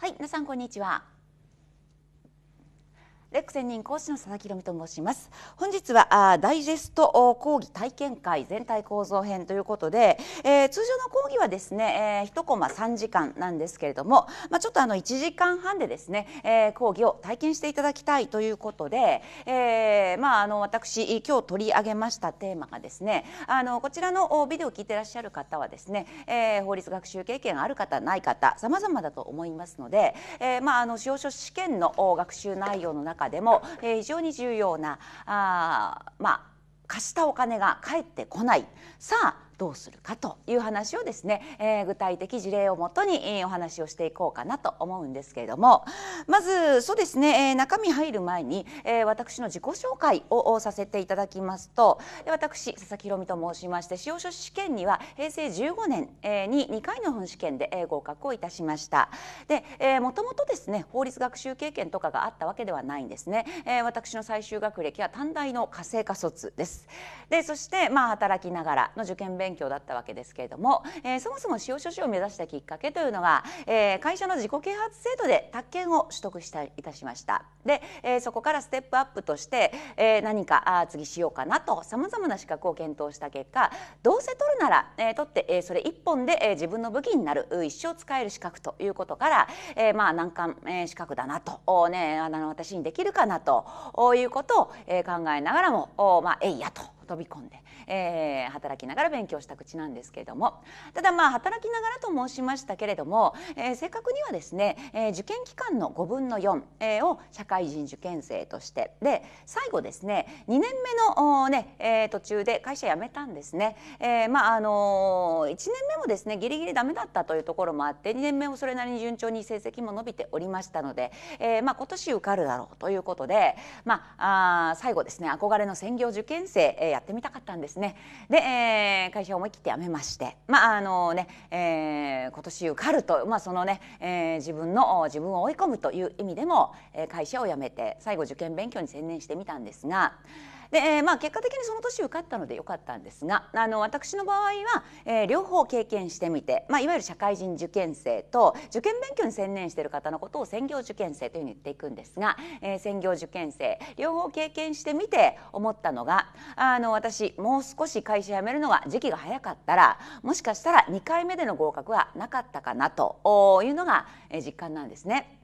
はい、皆さんこんにちは。レック専任講師の佐々木宏美と申します本日はあダイジェスト講義体験会全体構造編ということで、えー、通常の講義はですね、えー、1コマ3時間なんですけれども、まあ、ちょっとあの1時間半でですね、えー、講義を体験していただきたいということで、えー、まああの私今日取り上げましたテーマがですねあのこちらのビデオを聞いていらっしゃる方はですね、えー、法律学習経験がある方ない方様々だと思いますので、えー、まああの司法書士試験の学習内容の中中でも、えー、非常に重要なあまあ貸したお金が返ってこないさあどうするかという話をですね、えー、具体的事例をもとにお話をしていこうかなと思うんですけれどもまずそうですね、えー、中身入る前に、えー、私の自己紹介をさせていただきますと私佐々木宏美と申しまして司法書士試験には平成15年に2回の本試験で合格をいたしました。で、えー、もともとですね法律学習経験とかがあったわけではないんですね、えー、私の最終学歴は短大の家政科卒ですでそしてまあ働きながらの受験勉勉強だったわけですけれども、えー、そもそも司法書士を目指したきっかけというのは、えー、会社の自己啓発制度で宅建を取得したいたしましたで、えー、そこからステップアップとして、えー、何かあ次しようかなとさまざまな資格を検討した結果どうせ取るなら、えー、取って、えー、それ一本で、えー、自分の武器になる一生使える資格ということから、えー、まあ難関、えー、資格だなとお、ね、あの私にできるかなとおいうことを、えー、考えながらもお、まあ、えいやと飛び込んでえー、働きながら勉強した口なんですけれどもただまあ働きながらと申しましたけれども、えー、正確にはですね、えー、受験期間の5分の4、えを社会人受験生としてで最後ですね2年目のね、えー、途中で会社辞めたんですね、えー、まああのー、1年目もですねギリギリダメだったというところもあって2年目もそれなりに順調に成績も伸びておりましたので、えー、まあ今年受かるだろうということでまああ最後ですね憧れの専業受験生、えー、やってみたかったんですねねで、えー、会社を思い切って辞めましてまああのね、えー、今年受かると、まあ、そのね、えー、自分の自分を追い込むという意味でも、えー、会社を辞めて最後受験勉強に専念してみたんですがで、えー、まあ結果的にその年受かったのでよかったんですがあの私の場合は、えー、両方経験してみて、まあ、いわゆる社会人受験生と受験勉強に専念している方のことを専業受験生というふうに言っていくんですが、えー、専業受験生両方経験してみて思ったのがあの私もう少し会社辞めるのが時期が早かったらもしかしたら2回目での合格はなかったかなというのが実感なんですね。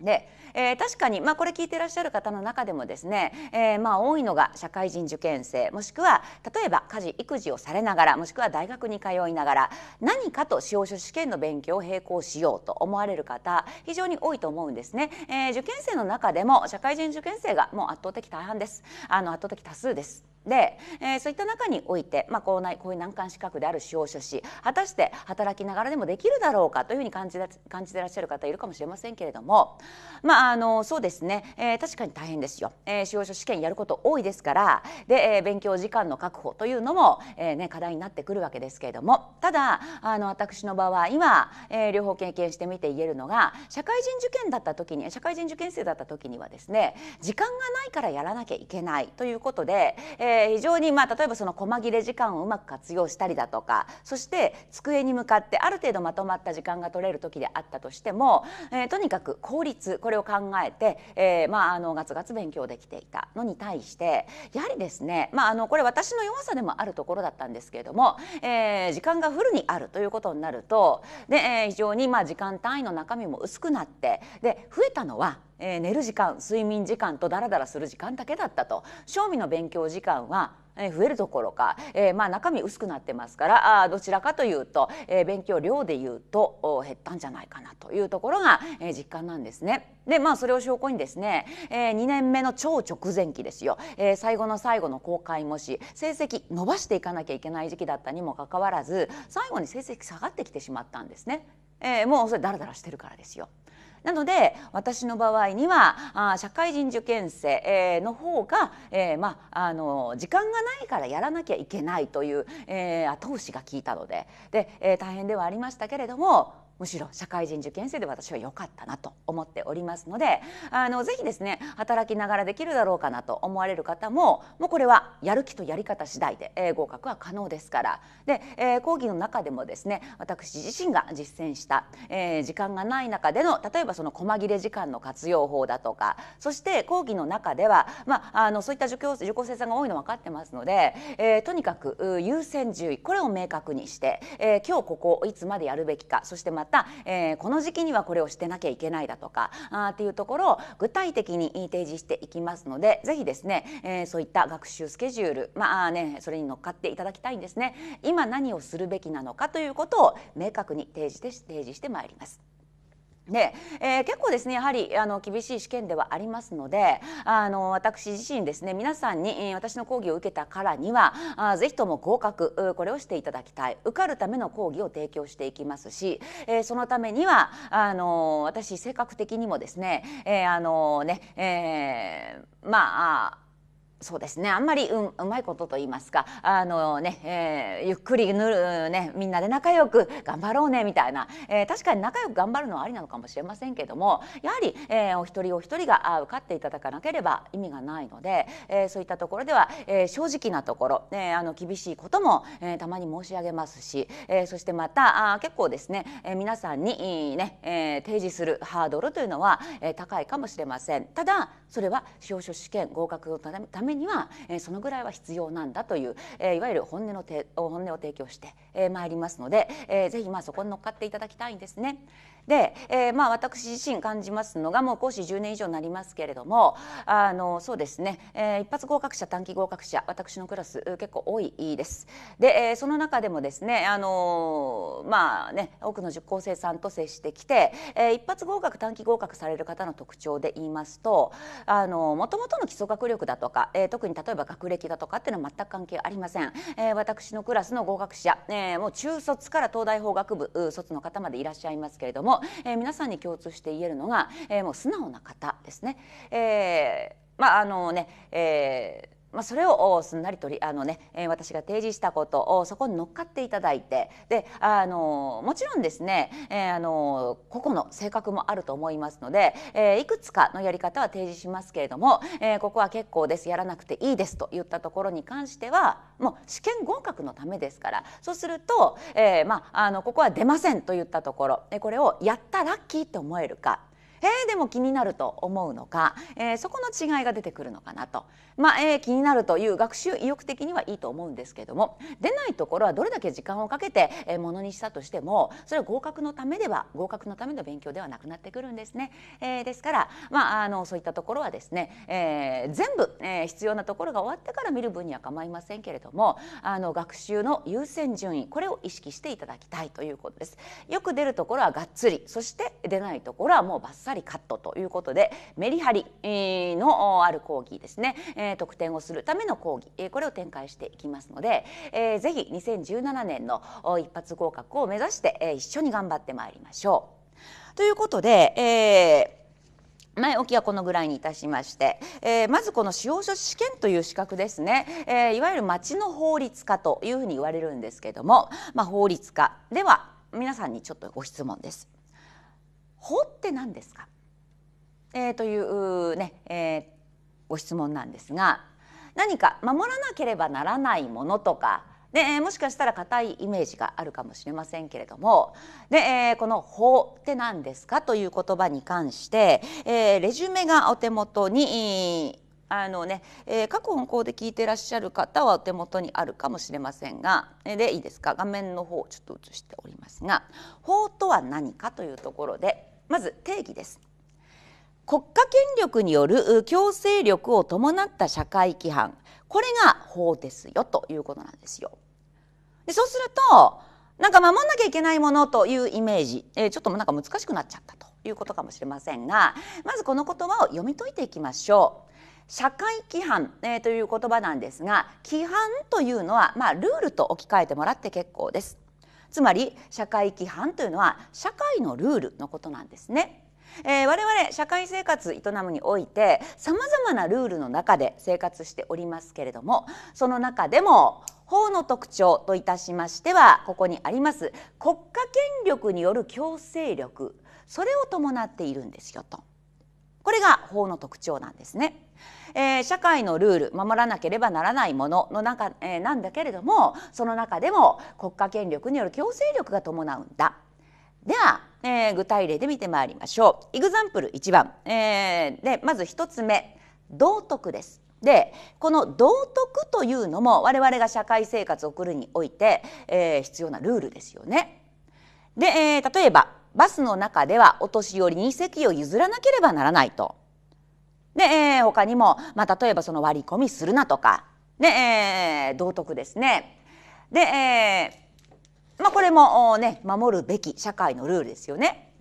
でえー、確かに、まあ、これ聞いていらっしゃる方の中でもですね、えー、まあ多いのが社会人受験生もしくは例えば家事育児をされながらもしくは大学に通いながら何かと司法書試験の勉強を並行しようと思われる方非常に多いと思うんですね、えー、受験生の中でも社会人受験生がもう圧倒的大半ですあの圧倒的多数ですで、えー、そういった中において、まあ、こうないこういう難関資格である司法書士果たして働きながらでもできるだろうかというふうに感じ感じてらっしゃる方いるかもしれませんけれども、まあ、あのそうですね、えー、確かに大変ですよ、えー、司法書試験やること多いですからで、えー、勉強時間の確保というのも、えーね、課題になってくるわけですけれどもただあの私の場合今、えー、両方経験してみて言えるのが社会人受験だった時に社会人受験生だった時にはですね時間がないからやらなきゃいけないということで、えーえ非常に、まあ、例えばその細切れ時間をうまく活用したりだとかそして机に向かってある程度まとまった時間が取れる時であったとしても、えー、とにかく効率これを考えて、えーまあ、あのガツガツ勉強できていたのに対してやはりですね、まあ、あのこれ私の弱さでもあるところだったんですけれども、えー、時間がフルにあるということになるとで、えー、非常にまあ時間単位の中身も薄くなってで増えたのはえー、寝る時間睡眠時間とダラダラする時間だけだったと正味の勉強時間は増えるどころか、えー、まあ中身薄くなってますからあどちらかというと、えー、勉強量でいうと減ったんじゃないかなというところが、えー、実感なんですね。でまあそれを証拠にですね、えー、2年目の超直前期ですよ、えー、最後の最後の公開もし成績伸ばしていかなきゃいけない時期だったにもかかわらず最後に成績下がってきてしまったんですね。えー、もうそれダラダラしてるからですよ。なので私の場合にはあ社会人受験生の方が、えー、まあ、あの時間がないからやらなきゃいけないという、えー、後押しが効いたのでで、えー、大変ではありましたけれどもむしろ社会人受験生で私は良かったなと思っておりますのであのぜひですね働きながらできるだろうかなと思われる方ももうこれはやる気とやり方次第で、えー、合格は可能ですからで、えー、講義の中でもですね私自身が実践した、えー、時間がない中での例えばその細切れ時間の活用法だとかそして講義の中では、まあ、あのそういった受講受講生さんが多いの分かってますので、えー、とにかく優先順位これを明確にして、えー、今日ここいつまでやるべきかそしてまたた、えー、この時期にはこれをしてなきゃいけないだとかあっていうところを具体的に提示していきますのでぜひですね、えー、そういった学習スケジュールまあねそれに乗っかっていただきたいんですね今何をするべきなのかということを明確に提示して提示してまいります。で、えー、結構ですねやはりあの厳しい試験ではありますのであの私自身ですね皆さんに私の講義を受けたからにはあぜひとも合格これをしていただきたい受かるための講義を提供していきますし、えー、そのためにはあの私性格的にもですね、えー、あのね、えー、まあそうですねあんまりううまいことと言いますかあのね、えー、ゆっくりぬる、ね、みんなで仲良く頑張ろうねみたいな、えー、確かに仲良く頑張るのはありなのかもしれませんけどもやはり、えー、お一人お一人が受かっていただかなければ意味がないので、えそういったところでは、え正直なところ、ね、あの厳しいことも、えたまに申し上げますし、えそしてまたあ結構ですね、え皆さんにね、え提示するハードルというのは、え高いかもしれません。ただそれは司法書試験合格のためめには、えそのぐらいは必要なんだという、えいわゆる本音のて本音を提供してまい、えー、りますので、えー、ぜひまあそこに乗っかっていただきたいんですね。で、えー、まあ私自身感じますのがもう講師10年以上になりますけれどもあのそうですね、えー、一発合格者短期合格者私のクラス結構多いです。で、えー、その中でもですねあのまあね多くの受講生さんと接してきて、えー、一発合格短期合格される方の特徴で言いますとあのもとの基礎学力だとか、えー、特に例えば学歴だとかっていうのは全く関係ありません。えー、私のクラスの合格者、えー、もう中卒から東大法学部卒の方までいらっしゃいますけれどもも、えー、皆さんに共通して言えるのが、えー、もう素直な方ですね。えー、まああのね、えーまあ、それをすんなりとりあの、ね、私が提示したことをそこに乗っかっていただいてであのもちろんですね、えー、あの個々の性格もあると思いますので、えー、いくつかのやり方は提示しますけれども、えー、ここは結構ですやらなくていいですといったところに関してはもう試験合格のためですからそうすると、えーまあ、あのここは出ませんといったところこれをやったラッキーと思えるかえー、でも気になると思うのか、えー、そこの違いが出てくるのかなと、まあえー、気になるという学習意欲的にはいいと思うんですけども出ないところはどれだけ時間をかけてものにしたとしてもそれは合格のためでは合格のための勉強ではなくなってくるんですね。えー、ですから、まあ、あのそういったところはですね、えー、全部、えー、必要なところが終わってから見る分には構いませんけれどもあの学習の優先順位これを意識していただきたいということです。よく出るところはがっつりそして出ないところはもうバッサさりカットということでメリハリのある講義ですね、え得点をするための講義これを展開していきますので、えー、ぜひ2017年の一発合格を目指して一緒に頑張ってまいりましょう。ということで、えー、前置きはこのぐらいにいたしまして、えー、まずこの司法書士試験という資格ですね、えー、いわゆる町の法律家というふうに言われるんですけども、まあ、法律家では皆さんにちょっとご質問です。法って何ですか、えー、というね、えー、ご質問なんですが何か守らなければならないものとかでもしかしたら固いイメージがあるかもしれませんけれどもで、えー、この「法」って何ですかという言葉に関して、えー、レジュメがお手元にあのね、えー、各本校で聞いてらっしゃる方はお手元にあるかもしれませんがでいいですか画面の方ちょっと映しておりますが「法」とは何かというところでまず定義です国家権力による強制力を伴った社会規範これが法ですよということなんですよ。でそうするとなんか守んなきゃいけないものというイメージ、えー、ちょっとなんか難しくなっちゃったということかもしれませんがまずこの言葉を読み解いていきましょう。社会規範、えー、という言葉なんですが規範というのは、まあ、ルールと置き換えてもらって結構です。つまり社会規範というのは社会のルールのことなんですね。えー、我々社会生活営むにおいてさまざまなルールの中で生活しておりますけれどもその中でも法の特徴といたしましてはここにあります国家権力による強制力それを伴っているんですよとこれが法の特徴なんですね。えー、社会のルール守らなければならないものの中、えー、なんだけれどもその中でも国家権力による強制力が伴うんだ。では、えー、具体例で見てまいりましょう。イグザンプル1番、えー、でまず1つ目道徳です。でこの道徳というのも我々が社会生活を送るにおいて、えー、必要なルールですよね。で、えー、例えばバスの中ではお年寄りに席を譲らなければならないと。で、えー、他にも、まあ、例えばその割り込みするなとか、ね、えー、道徳ですね。で、えー、まあ、これも、ね、守るべき社会のルールですよね。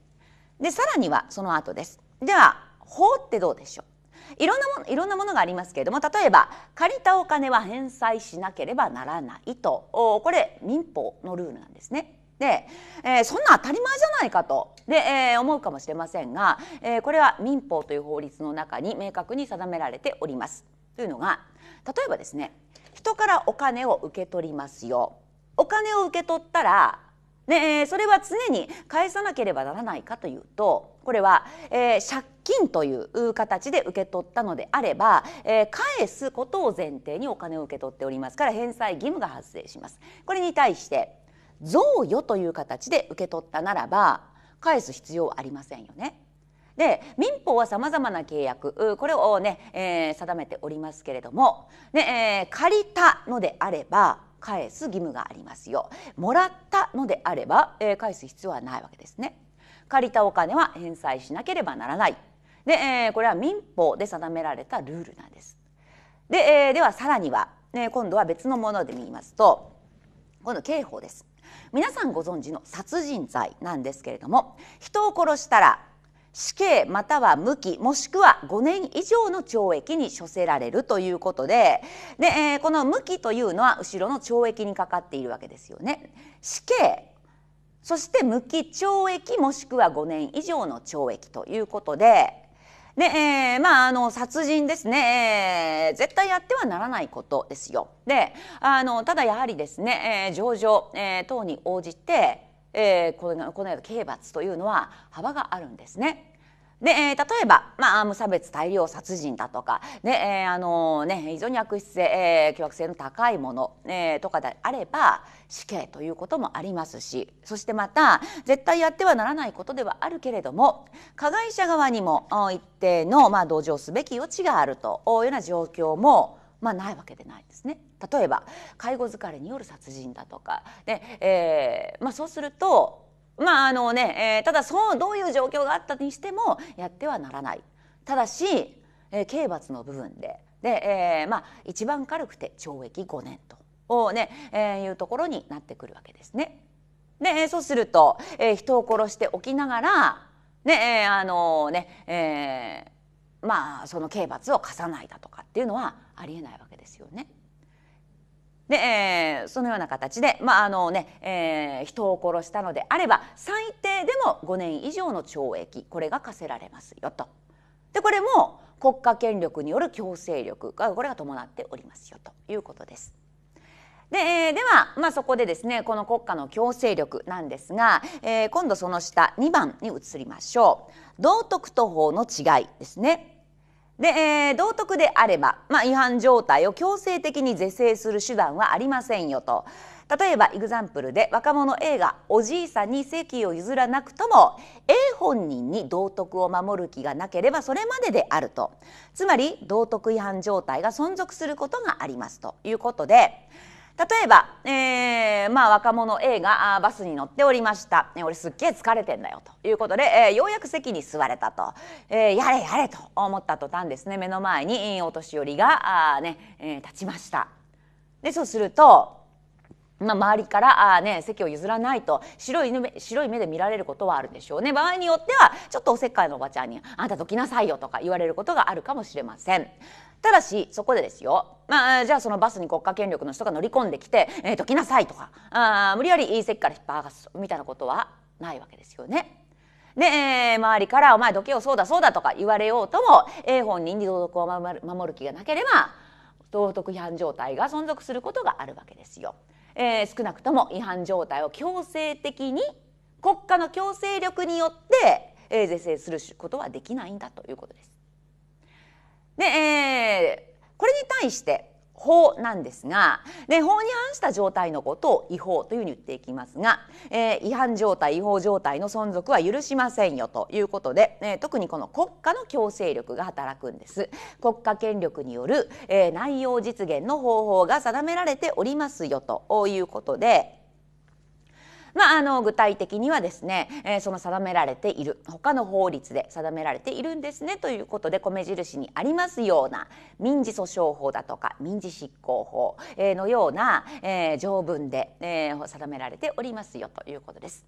で、さらにはその後です。では、法ってどうでしょういろんなもいろんなものがありますけれども例えば借りたお金は返済しなければならないとこれ民法のルールなんですね。で、えー、そんな当たり前じゃないかとで、えー、思うかもしれませんが、えー、これは民法という法律の中に明確に定められております。というのが例えばですね人からお金を受け取りますよお金を受け取ったら、ね、それは常に返さなければならないかというとこれは、えー、借金という形で受け取ったのであれば、えー、返すことを前提にお金を受け取っておりますから返済義務が発生します。これに対して贈与という形で受け取ったならば返す必要はありませんよね。で民法はさまざまな契約これをね、えー、定めておりますけれども、ねえー、借りたのであれば返す義務がありますよもらったのであれば、えー、返す必要はないわけですね借りたお金は返済しなければならないで、えこれは民法で定められたルールなんですで、えではさらには、ね、今度は別のもので見ますと今度刑法です皆さんご存知の殺人罪なんですけれども人を殺したら死刑または無期もしくは5年以上の懲役に処せられるということでで、えー、この無期というのは後ろの懲役にかかっているわけですよね。死刑そして無期懲役もしくは5年以上の懲役ということでで、えー、まあ、あの、殺人ですね、えー、絶対やってはならないことですよ。で、あの、ただやはりですね、えー、上場、えー、等に応じて、えー、このこのような刑罰というのは幅があるんですね。で、えー、例えば、まあ、無差別大量殺人だとか、ねえー、あのー、ね、非常に悪質性、えー、凶悪性の高いもの、えー、とかであれば死刑ということもありますしそしてまた絶対やってはならないことではあるけれども加害者側にも一定の、まあ、同情すべき余地があるというような状況もまあ、ないわけでないですね。例えば介護疲れによる殺人だとかで、えーまあ、そうするとまああのね、えー、ただそうどういう状況があったにしてもやってはならない。ただし、えー、刑罰の部分でで、えー、まあ一番軽くて懲役5年とをね、えー、いうところになってくるわけですね。でそうすると、えー、人を殺しておきながらね、えー、あのね、えー、まあその刑罰を課さないだとかっていうのはありえないわけですよね。で、えー、そのような形で、まああのねえー、人を殺したのであれば最低でも5年以上の懲役これが課せられますよと。でこれも国家権力による強制力がこれが伴っておりますよということです。でえでは、まあ、そこでですねこの国家の強制力なんですが、えー、今度その下2番に移りましょう道徳と法の違いですね。で、えー、道徳であれば、まあ、違反状態を強制的に是正する手段はありませんよと。例えば、イグザンプルで若者 A がおじいさんに席を譲らなくとも A 本人に道徳を守る気がなければそれまでであると。つまり、道徳違反状態が存続することがありますということで、例えば、えー、まあ若者 A があバスに乗っておりました、ね、俺すっげえ疲れてんだよということで、えー、ようやく席に座れたと、えー、やれやれと思った途端ですね目の前にお年寄りがあ、ねえー、立ちました。でそうするとまあ、周りからあ、ね、席を譲らないと白い目白い目で見られることはあるでしょうね場合によってはちょっとおせっかいのおばちゃんに「あんたどきなさいよ」とか言われることがあるかもしれません。ただしそこでですよ、まあ、じゃあそのバスに国家権力の人が乗り込んできて「えー、どきなさい」とかあ無理やりいい席から引っ張らすみたいなことはないわけですよね。で、えー、周りから「お前どけよそうだそうだ」とか言われようともえ本人に道徳を守る守る気がなければ道徳違反状態が存続することがあるわけですよ。えー、少なくとも違反状態を強制的に国家の強制力によって、えー、是正することはできないんだということです。で、えー、これに対して法なんですがで法に反した状態のことを違法というふうに言っていきますが、えー、違反状態違法状態の存続は許しませんよということで、えー、特にこの国家の強制力が働くんです国家権力による、えー、内容実現の方法が定められておりますよということでまあ、あの具体的にはですね、えー、その定められている他の法律で定められているんですねということで米印にありますような民事訴訟法だとか民事執行法、えのような、えー、条文で、えー、定められておりますよということです。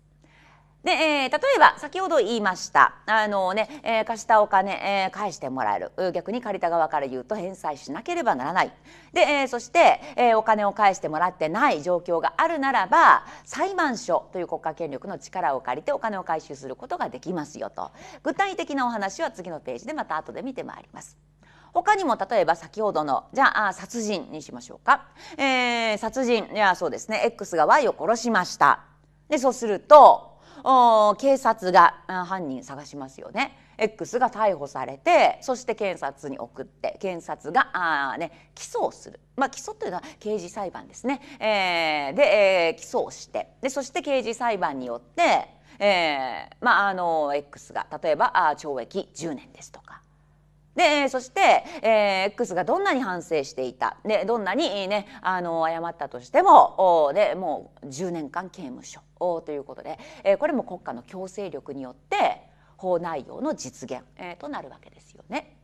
で、えー、例えば先ほど言いましたあのね、えー、貸したお金、えー、返してもらえる逆に借りた側から言うと返済しなければならないで、えー、そして、えー、お金を返してもらってない状況があるならば裁判所という国家権力の力を借りてお金を回収することができますよと具体的なお話は次のページでまた後で見てまいります。他にも例えば先ほどのじゃあ殺人にしましょうか、えー、殺人いやそうですね X が Y を殺しましたでそうすると警察が犯人探しますよね。X が逮捕されてそして検察に送って検察があ、ね、起訴をする、まあ、起訴というのは刑事裁判ですね、えー、で、えー、起訴をしてでそして刑事裁判によって、えーまあ、あの X が例えばあ懲役10年ですとかで、そして、えー、X がどんなに反省していた。で、どんなにね、あの、謝ったとしても、で、もう10年間刑務所ということで、えー、これも国家の強制力によって、法内容の実現、えー、となるわけですよね。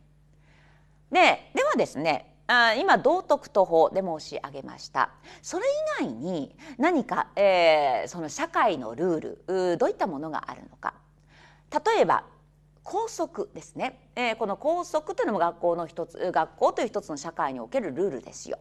で、ではですね、あ今道徳と法で申し上げましたそれ以外に何か、えー、その社会のルールどういったものがあるのか例えば校則ですね、えー、この校則というのも学校の一つ学校という一つの社会におけるルールですよ。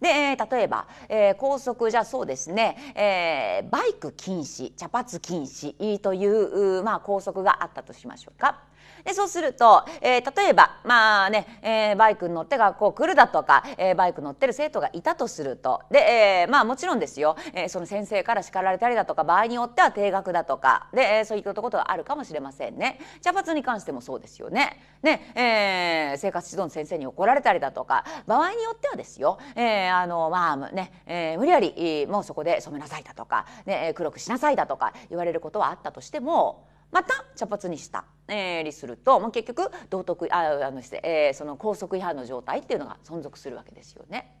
で、えー、例えば、えー、校則じゃそうですね、えー、バイク禁止茶髪禁止という、まあ、校則があったとしましょうか。でそうすると、えー、例えばまあね、えー、バイクに乗って学校来るだとか、えー、バイク乗ってる生徒がいたとするとで、えまあもちろんですよ、えその先生から叱られたりだとか場合によっては定額だとかで、えそういったことがあるかもしれませんね。茶髪に関してもそうですよね。ね、え生活指導の先生に怒られたりだとか場合によってはですよ、えあのまあね、え無理やりもうそこで染めなさいだとか、ね、黒くしなさいだとか言われることはあったとしてもまた茶髪にした、えー、りすると、まあ、結局道徳ああのして、えー、その校則違反の状態っていうのが存続するわけですよね。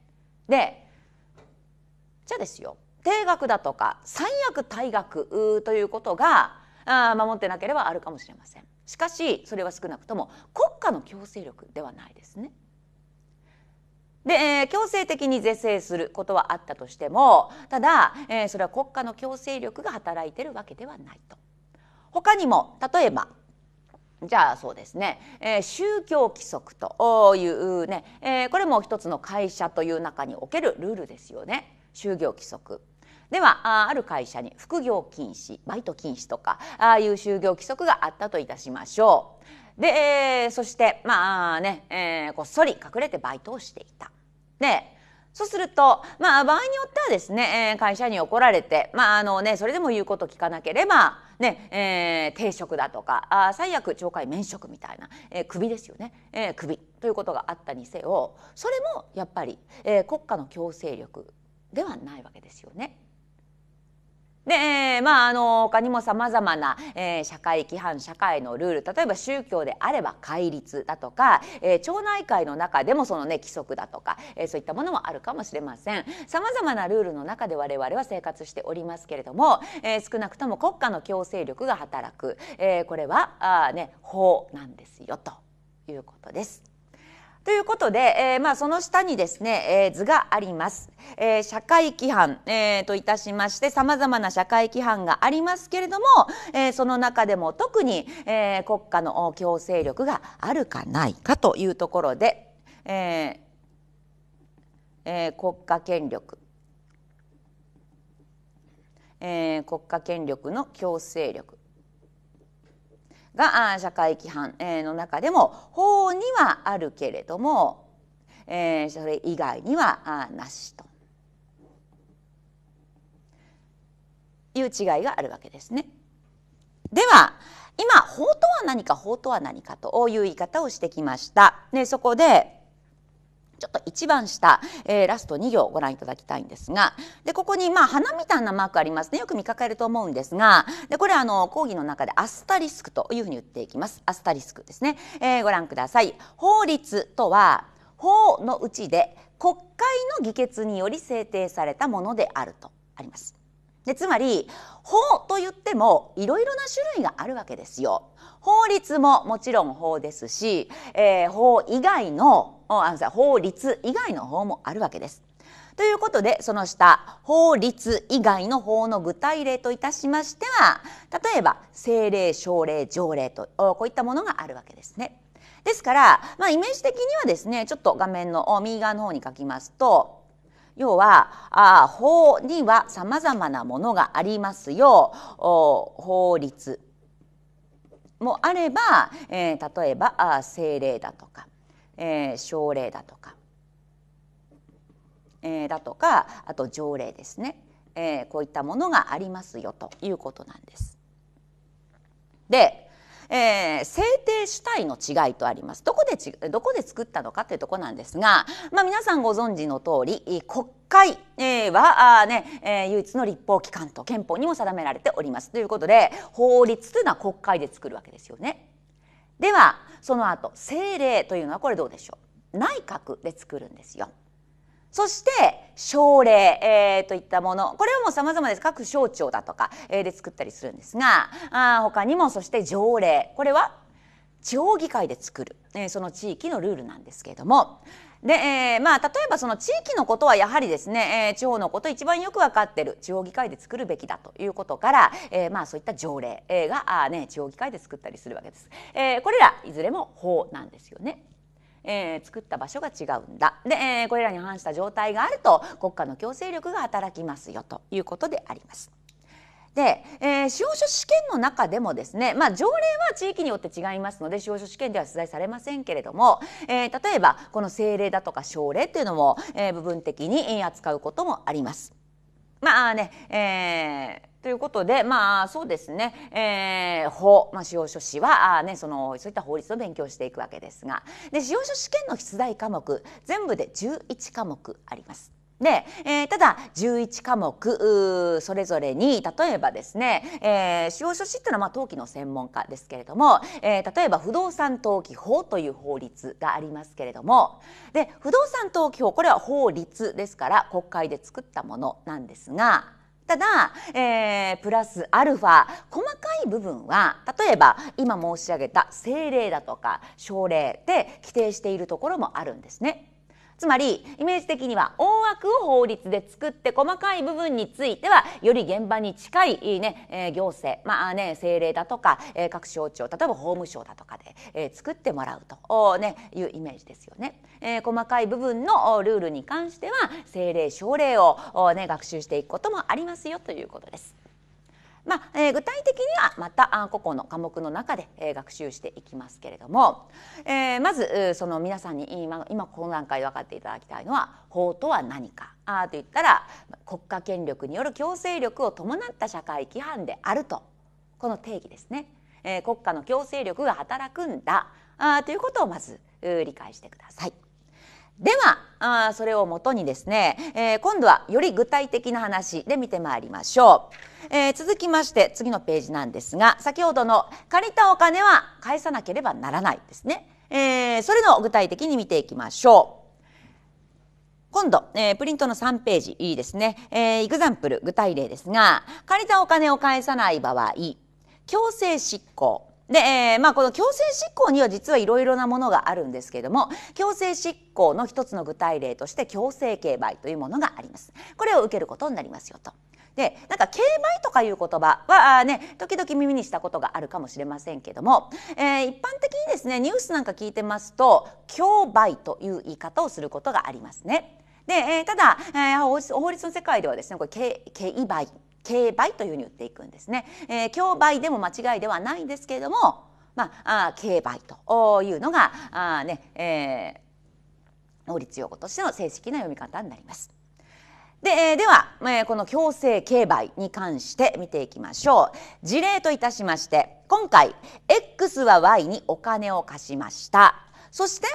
でじゃあですよ定額だとか最悪退学ということがあ守ってなければあるかもしれません。しかしそれは少なくとも国家の強制力ではないですね。で、えー、強制的に是正することはあったとしてもただ、えー、それは国家の強制力が働いてるわけではないと。他にも例えばじゃあそうですね、えー、宗教規則というね、えー、これも一つの会社という中におけるルールですよね就業規則。ではある会社に副業禁止バイト禁止とかああいう就業規則があったといたしましょう。で、えー、そしてまあね、えー、こっそり隠れてバイトをしていた。でそうすると、まあ、場合によってはですね、会社に怒られて、まあ、あのね、それでも言うこと聞かなければ、ね、えー、停職だとかあ最悪懲戒免職みたいな、えー、首ですよね、えー、首ということがあったにせよそれもやっぱり、えー、国家の強制力ではないわけですよね。で、まあ、あの、他にもざまな、えー、社会規範、社会のルール、例えば宗教であれば戒律だとか、えー、町内会の中でもそのね、規則だとか、えー、そういったものもあるかもしれません。さまざまなルールの中で我々は生活しておりますけれども、えー、少なくとも国家の強制力が働く、えー、これは、あね、法なんですよ、ということです。ということで、えー、まあ、その下にですね、えー、図があります。えー、社会規範、えといたしましてさまざまな社会規範がありますけれども、えその中でも特に、え国家の強制力があるかないかというところで、ええ国家権力、え国家権力の強制力が社会規範の中でも法にはあるけれどもそれ以外にはなしという違いがあるわけですね。では今法とは何か法とは何かという言い方をしてきました。ね、そこでちょっと一番下、えー、ラスト2行をご覧いただきたいんですがでここにまあ花みたいなマークありますねよく見かけると思うんですがでこれあの講義の中でアスタリスクというふうに言っていきますアスタリスクですね、えー、ご覧ください法律とは法のうちで国会の議決により制定されたものであるとありますでつまり法と言ってもいろいろな種類があるわけですよ。法律ももちろん法ですし、えー、法以外のあの法律以外の法もあるわけです。ということでその下法律以外の法の具体例といたしましては例えば政令省令条例とこういったものがあるわけですね。ですから、まあ、イメージ的にはですねちょっと画面の右側の方に書きますと要はあ法にはさまざまなものがありますよ法律もあれば、えー、例えばあ聖霊だとか、えー、奨励だとか、えー、だとかあと条例ですね、えー、こういったものがありますよということなんです。でえー、制定主体の違いとありますどこでちどこで作ったのかというとこなんですが、まあ、皆さんご存知の通り国会はあ、ねえ唯一の立法機関と憲法にも定められておりますということで法律というのは国会で作るわけですよね。ではその後政令というのはこれどうでしょう内閣で作るんですよ。そして省令、えー、といったものこれはもう様々です各省庁だとか、えー、で作ったりするんですがあ他にもそして条例これは地方議会で作る、えー、その地域のルールなんですけれどもで、えー、まあ例えばその地域のことはやはりですね、えー、地方のこと一番よく分かってる地方議会で作るべきだということから、えー、まあそういった条例があ、ね、地方議会で作ったりするわけです。えー、これらいずれも法なんですよね。えー、作った場所が違うんだで、えー、これらに反した状態があると国家の強制力が働きますよということであります。で、えー、司法書試験の中でもですね、まあ、条例は地域によって違いますので司法書試験では出題されませんけれども、えー、例えばこの政令だとか省令っていうのも、えー、部分的に扱うこともあります。まあね、えー、ということで、まあそうですね、えー、法、まあ、司法書士はあ、ね、そのそういった法律を勉強していくわけですがで司法書士試験の出題科目全部で11科目あります。で、えー、ただ11科目それぞれに例えばですね、えー、司法書士っていうのはまあ登記の専門家ですけれども、えー、例えば不動産登記法という法律がありますけれどもで不動産登記法これは法律ですから国会で作ったものなんですがただ、えー、プラスアルファ細かい部分は例えば今申し上げた政令だとか省令で規定しているところもあるんですね。つまりイメージ的には大枠を法律で作って細かい部分についてはより現場に近いね、えー、行政、まあね、政令だとか、えー、各省庁例えば法務省だとかで、えー、作ってもらうと、ね、いうイメージですよね。えー、細かい部分のルールに関しては政令省令を、ね、学習していくこともありますよということです。まあえー、具体的にはまた個々の科目の中で、えー、学習していきますけれども、えー、まずその皆さんに今今この段階で分かっていただきたいのは法とは何かあといったら国家権力による強制力を伴った社会規範であるとこの定義ですね、えー、国家の強制力が働くんだあということをまず理解してください。ではあそれをもとにですね、えー、今度はより具体的な話で見てまいりましょう、えー、続きまして次のページなんですが先ほどの借りたお金は返さなければならないですね、えー、それの具体的に見ていきましょう今度、えー、プリントの3ページいいですね、えー、イグザンプル具体例ですが借りたお金を返さない場合強制執行で、えー、まあ、この強制執行には実はいろいろなものがあるんですけども強制執行の一つの具体例として強制競売というものがあります。これを受けることになりますよと。でなんか競売とかいう言葉はね時々耳にしたことがあるかもしれませんけども、えー、一般的にですねニュースなんか聞いてますと競売という言い方をすることがありますね。で、えただ、え法律の世界ではですねこれ競売競売というふうに言っていくんですね。えー、競売でも間違いではないんですけれども、まあ、あ競売というのがあ、ねえー、法律用語としての正式な読み方になります。で、えー、では、えー、この強制競売に関して見ていきましょう。事例といたしまして、今回 X は Y にお金を貸しました。そして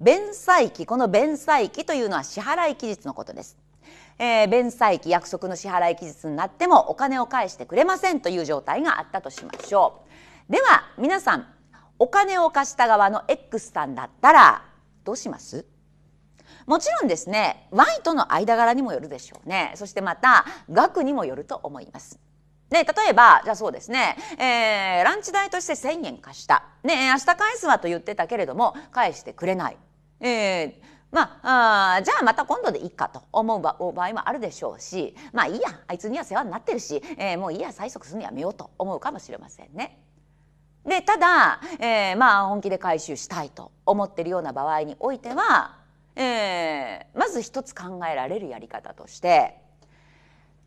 弁済期この弁済期というのは支払い期日のことです。えー、弁済期約束の支払い期日になってもお金を返してくれませんという状態があったとしましょうでは皆さんお金を貸した側の X さんだったらどうしますもちろんですね Y との間柄にもよるでしょうねそしてまた額にもよると思います。ね、例えばじゃあそうですね、えー、ランチ代として1,000円貸した、ね、明日返すわと言ってたけれども返してくれない、えー、まあ、あじゃあまた今度でいいかと思う場合もあるでしょうしまあいいやあいつには世話になってるし、えー、もういいや催促するのやめようと思うかもしれませんね。でただ、えー、まあ本気で回収したいと思ってるような場合においては、えー、まず一つ考えられるやり方として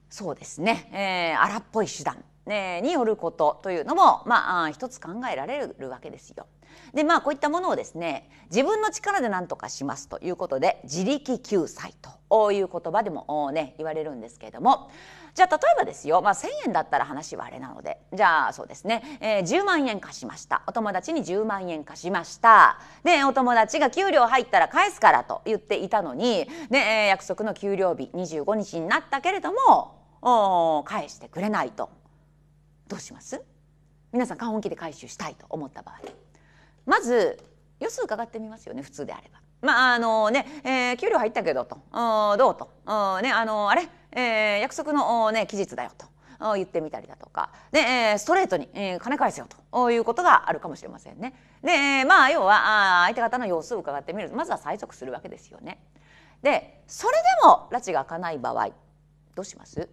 そうですね、えー、荒っぽい手段によることというのも、まあ、一つ考えられるわけですよ。でまあこういったものをですね自分の力で何とかしますということで自力救済という言葉でもね言われるんですけれどもじゃあ例えばですよ、まあ、1,000円だったら話はあれなのでじゃあそうですね、えー、10万円貸しましたお友達に10万円貸しましたでお友達が給料入ったら返すからと言っていたのに、ね、約束の給料日25日になったけれども返してくれないとどうします皆さん本気で回収したいと思った場合まず予数伺ってみますよね普通であれば。まああのね、えー、給料入ったけどとどうとねあのあれ、えー、約束のね期日だよと。言ってみたりだとかで、えー、ストレートに、えー、金返せよということがあるかもしれませんね。で、えまあ要はあ相手方の様子を伺ってみるまずは催促するわけですよね。でそれでも拉致が開かない場合どうします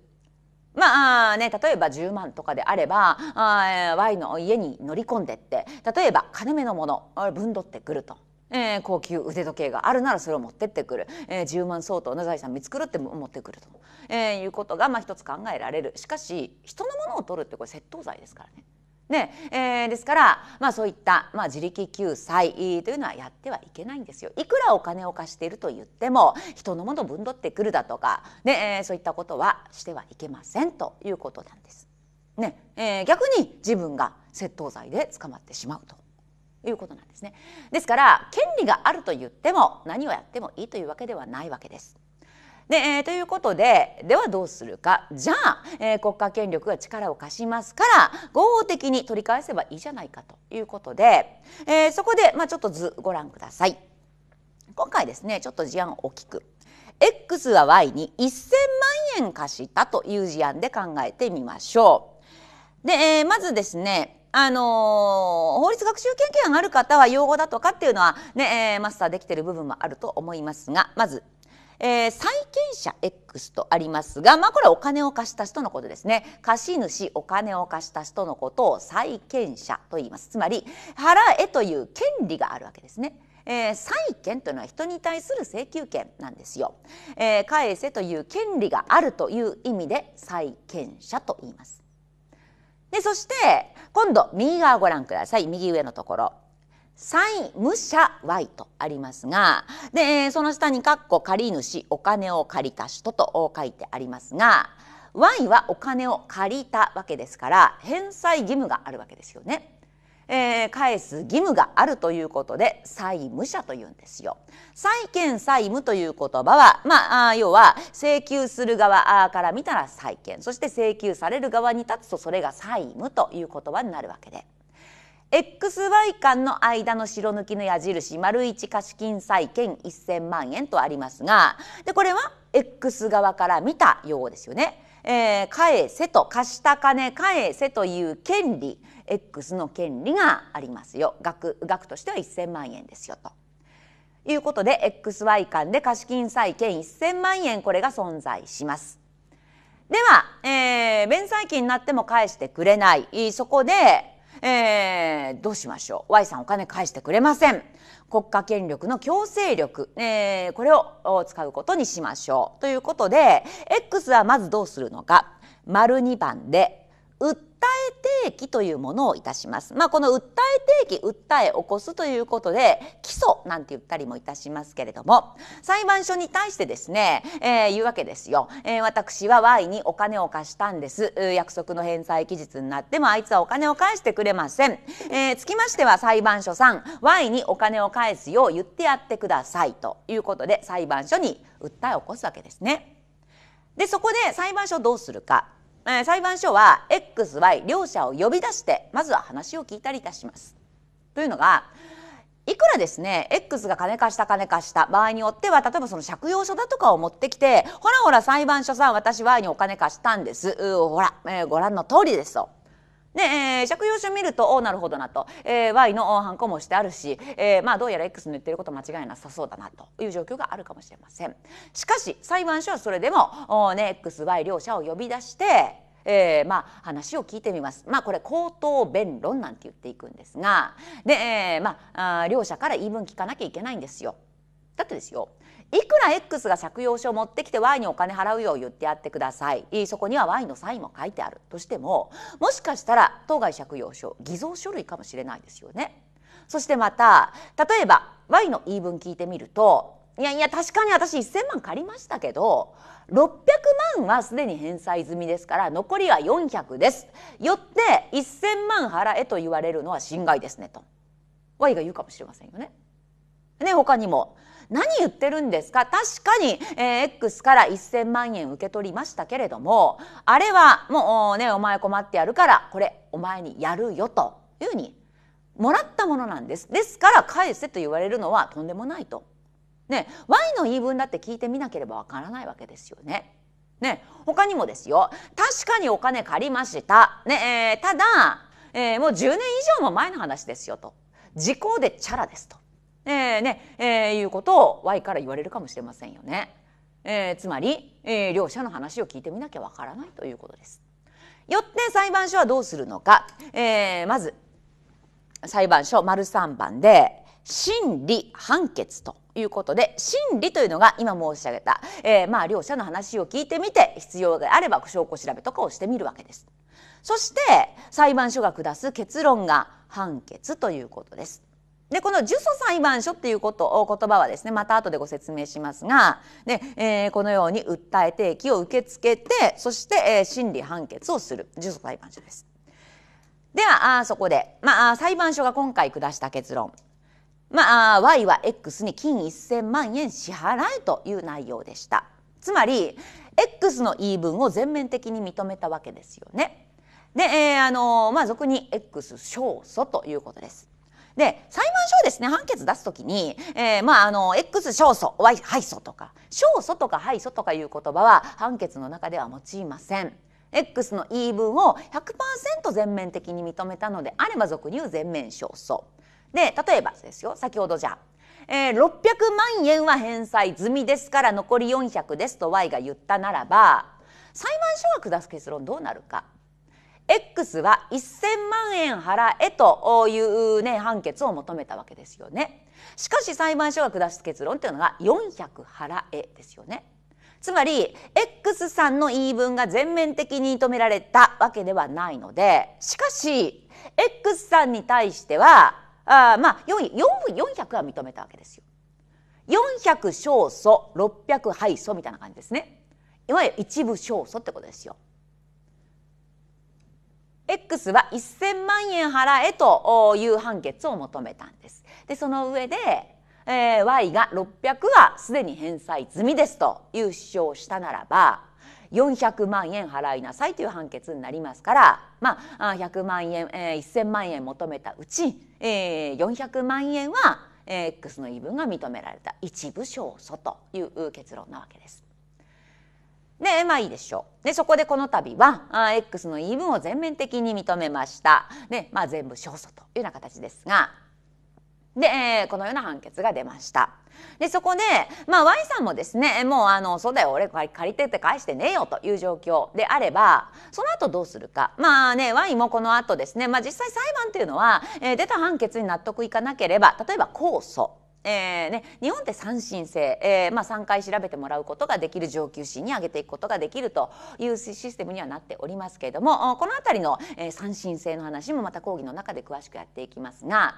まあね、例えば10万とかであればあ Y の家に乗り込んでって例えば金目のものぶんどってくると。えー、高級腕時計があるならそれを持ってってくる、えー、10万相当の財産見つくるって持ってくると、えー、いうことがまあ一つ考えられるしかし人のものを取るってこれ窃盗罪ですからね。ねえー、ですから、まあ、そういった、まあ、自力救済というのはやってはいけないんですよ。いくらお金を貸していると言っても人のものをぶんってくるだとか、ねえー、そういったことはしてはいけませんということなんです。ねえー、逆に自分が窃盗罪で捕まってしまうということなんですね。ですから権利があると言っても何をやってもいいというわけではないわけです。で、えー、ということでではどうするかじゃあ、えー、国家権力が力を貸しますから合法的に取り返せばいいじゃないかということで、えー、そこで、まあ、ちょっと図ご覧ください。今回ですねちょっと事案を大きく X は Y に1000万円貸したという事案で考えてみましょう。で、えー、まずですねあのー、法律学習経験がある方は用語だとかっていうのはね、えー、マスターできてる部分もあると思いますがまずえー、債権者 X とありますが、まあ、これはお金を貸した人のことですね貸主お金を貸した人のことを債権者と言いますつまり払えという権利があるわけですね。えー、債権というのは人に対する請求権なんですよ、えー、返せという権利があるという意味で債権者と言いますでそして今度右側ご覧ください右上のところ債務者 Y とありますがでその下に「括弧借主お金を借りた人」と書いてありますが Y はお金を借りたわけですから返済義務があるわけですよね。えー、返す義務があるということで債務者というんですよ。債権債務という言葉は、まあ、要は請求する側から見たら債権そして請求される側に立つとそれが債務という言葉になるわけで。XY 間の間の白抜きの矢印丸一貸金債券1000万円とありますがでこれは X 側から見たようですよね。えー、返せと貸した金返せという権利 X の権利がありますよ額額としては1000万円ですよと。いうことで XY 間で貸金債権1000万円これが存在します。では、えー、弁済金になっても返してくれないそこでえー、どうしましょう Y さんお金返してくれません国家権力の強制力、えー、これを使うことにしましょうということで X はまずどうするのか丸2番で訴え提起というものをいたします。まあ、この訴え提起、訴え起こすということで、起訴なんて言ったりもいたしますけれども、裁判所に対してですね、えー、言うわけですよ、えー、私は Y にお金を貸したんです。約束の返済期日になっても、あいつはお金を返してくれません。えー、つきましては裁判所さん、Y にお金を返すよう言ってやってくださいということで、裁判所に訴え起こすわけですね。で、そこで裁判所どうするか。えー、裁判所は XY 両者を呼び出してまずは話を聞いたりいたします。というのがいくらですね X が金貸した金貸した場合によっては例えばその借用書だとかを持ってきてほらほら裁判所さん私 Y にお金貸したんですほら、えー、ご覧の通りですと。で、えー、借用書を見ると、おなるほどなと、えー、Y のハンコもしてあるし、えー、まあどうやら X の言ってること間違いなさそうだなという状況があるかもしれません。しかし、裁判所はそれでも、おね、XY 両者を呼び出して、えー、まあ話を聞いてみます。まあこれ口頭弁論なんて言っていくんですが、で、えー、まあ両者から言い分聞かなきゃいけないんですよ。だってですよいくら X が借用書を持ってきて Y にお金払うよう言ってやってくださいそこには Y のサインも書いてあるとしてももしかしたら当該借用書偽造書類かもしれないですよね。そしてまた例えば Y の言い分聞いてみるといやいや確かに私1,000万借りましたけど600万はすでに返済済みですから残りは400ですよって1,000万払えと言われるのは侵害ですねと Y が言うかもしれませんよね。ね他にも何言ってるんですか確かに、えー、X から1000万円受け取りましたけれどもあれはもうねお前困ってやるからこれお前にやるよというふうにもらったものなんですですから返せと言われるのはとんでもないと。ね、Y の言い分だって聞いてみなければわからないわけですよね。ね、他にもですよ確かにお金借りました、ねえー、ただ、えー、もう10年以上も前の話ですよと時効でチャラですとえー、ね、えー、いうことを Y から言われるかもしれませんよね。えー、つまり、えー、両者の話を聞いてみなきゃわからないということです。よって裁判所はどうするのか、えー、まず裁判所丸3番で審理判決ということで審理というのが今申し上げた、えー、まあ両者の話を聞いてみて必要であれば証拠調べとかをしてみるわけです。そして裁判所が下す結論が判決ということです。でこの「呪詛裁判所」っていうこと言葉はですねまた後でご説明しますがで、えー、このように訴え提起を受け付けてそして、えー、審理判決をする呪詛裁判所です。ではあそこで、まあ、裁判所が今回下した結論、まあ、Y は X に金1,000万円支払えという内容でした。つまり X の言い分を全面的に認めたわけですよね。で、えー、あのまあ、俗に X 勝訴ということです。で、裁判所はですね、判決出すときに、えー、まあ、あの、X 勝訴、Y 敗訴とか、勝訴とか敗訴とかいう言葉は判決の中では用いません。X の言い分を100%全面的に認めたのであれば俗に言う全面勝訴。で、例えばですよ、先ほどじゃえー、600万円は返済済みですから残り400ですと Y が言ったならば裁判所が下す結論どうなるか X は1000万円払えというね判決を求めたわけですよね。しかし裁判所が下す結論というのが400払えですよね。つまり X さんの言い分が全面的に認められたわけではないのでしかし X さんに対してはあまあ400は認めたわけですよ。400勝訴600敗訴みたいな感じですね。いわゆる一部勝訴ってことですよ。X は1000万円払えという判決を求めたんです。でその上で、えー、Y が600はすでに返済済みですという主張をしたならば400万円払いなさいという判決になりますから、まあ、100万円、えー、1000万円求めたうち、えー、400万円は X の言い分が認められた一部勝訴という結論なわけです。で、まあいいでしょう。で、そこでこの度は、あ X の言い分を全面的に認めました。ね、まあ全部勝訴というような形ですが、で、えー、このような判決が出ました。でそこで、まあ、Y さんもですねもうあのそうだよ俺借りてって返してねえよという状況であればその後どうするかまあね Y もこの後ですね、まあ、実際裁判というのは、えー、出た判決に納得いかなければ例えば控訴えーね、日本って三審制、えーまあ、3回調べてもらうことができる上級審に上げていくことができるというシステムにはなっておりますけれどもこの辺りの、えー、三審制の話もまた講義の中で詳しくやっていきますが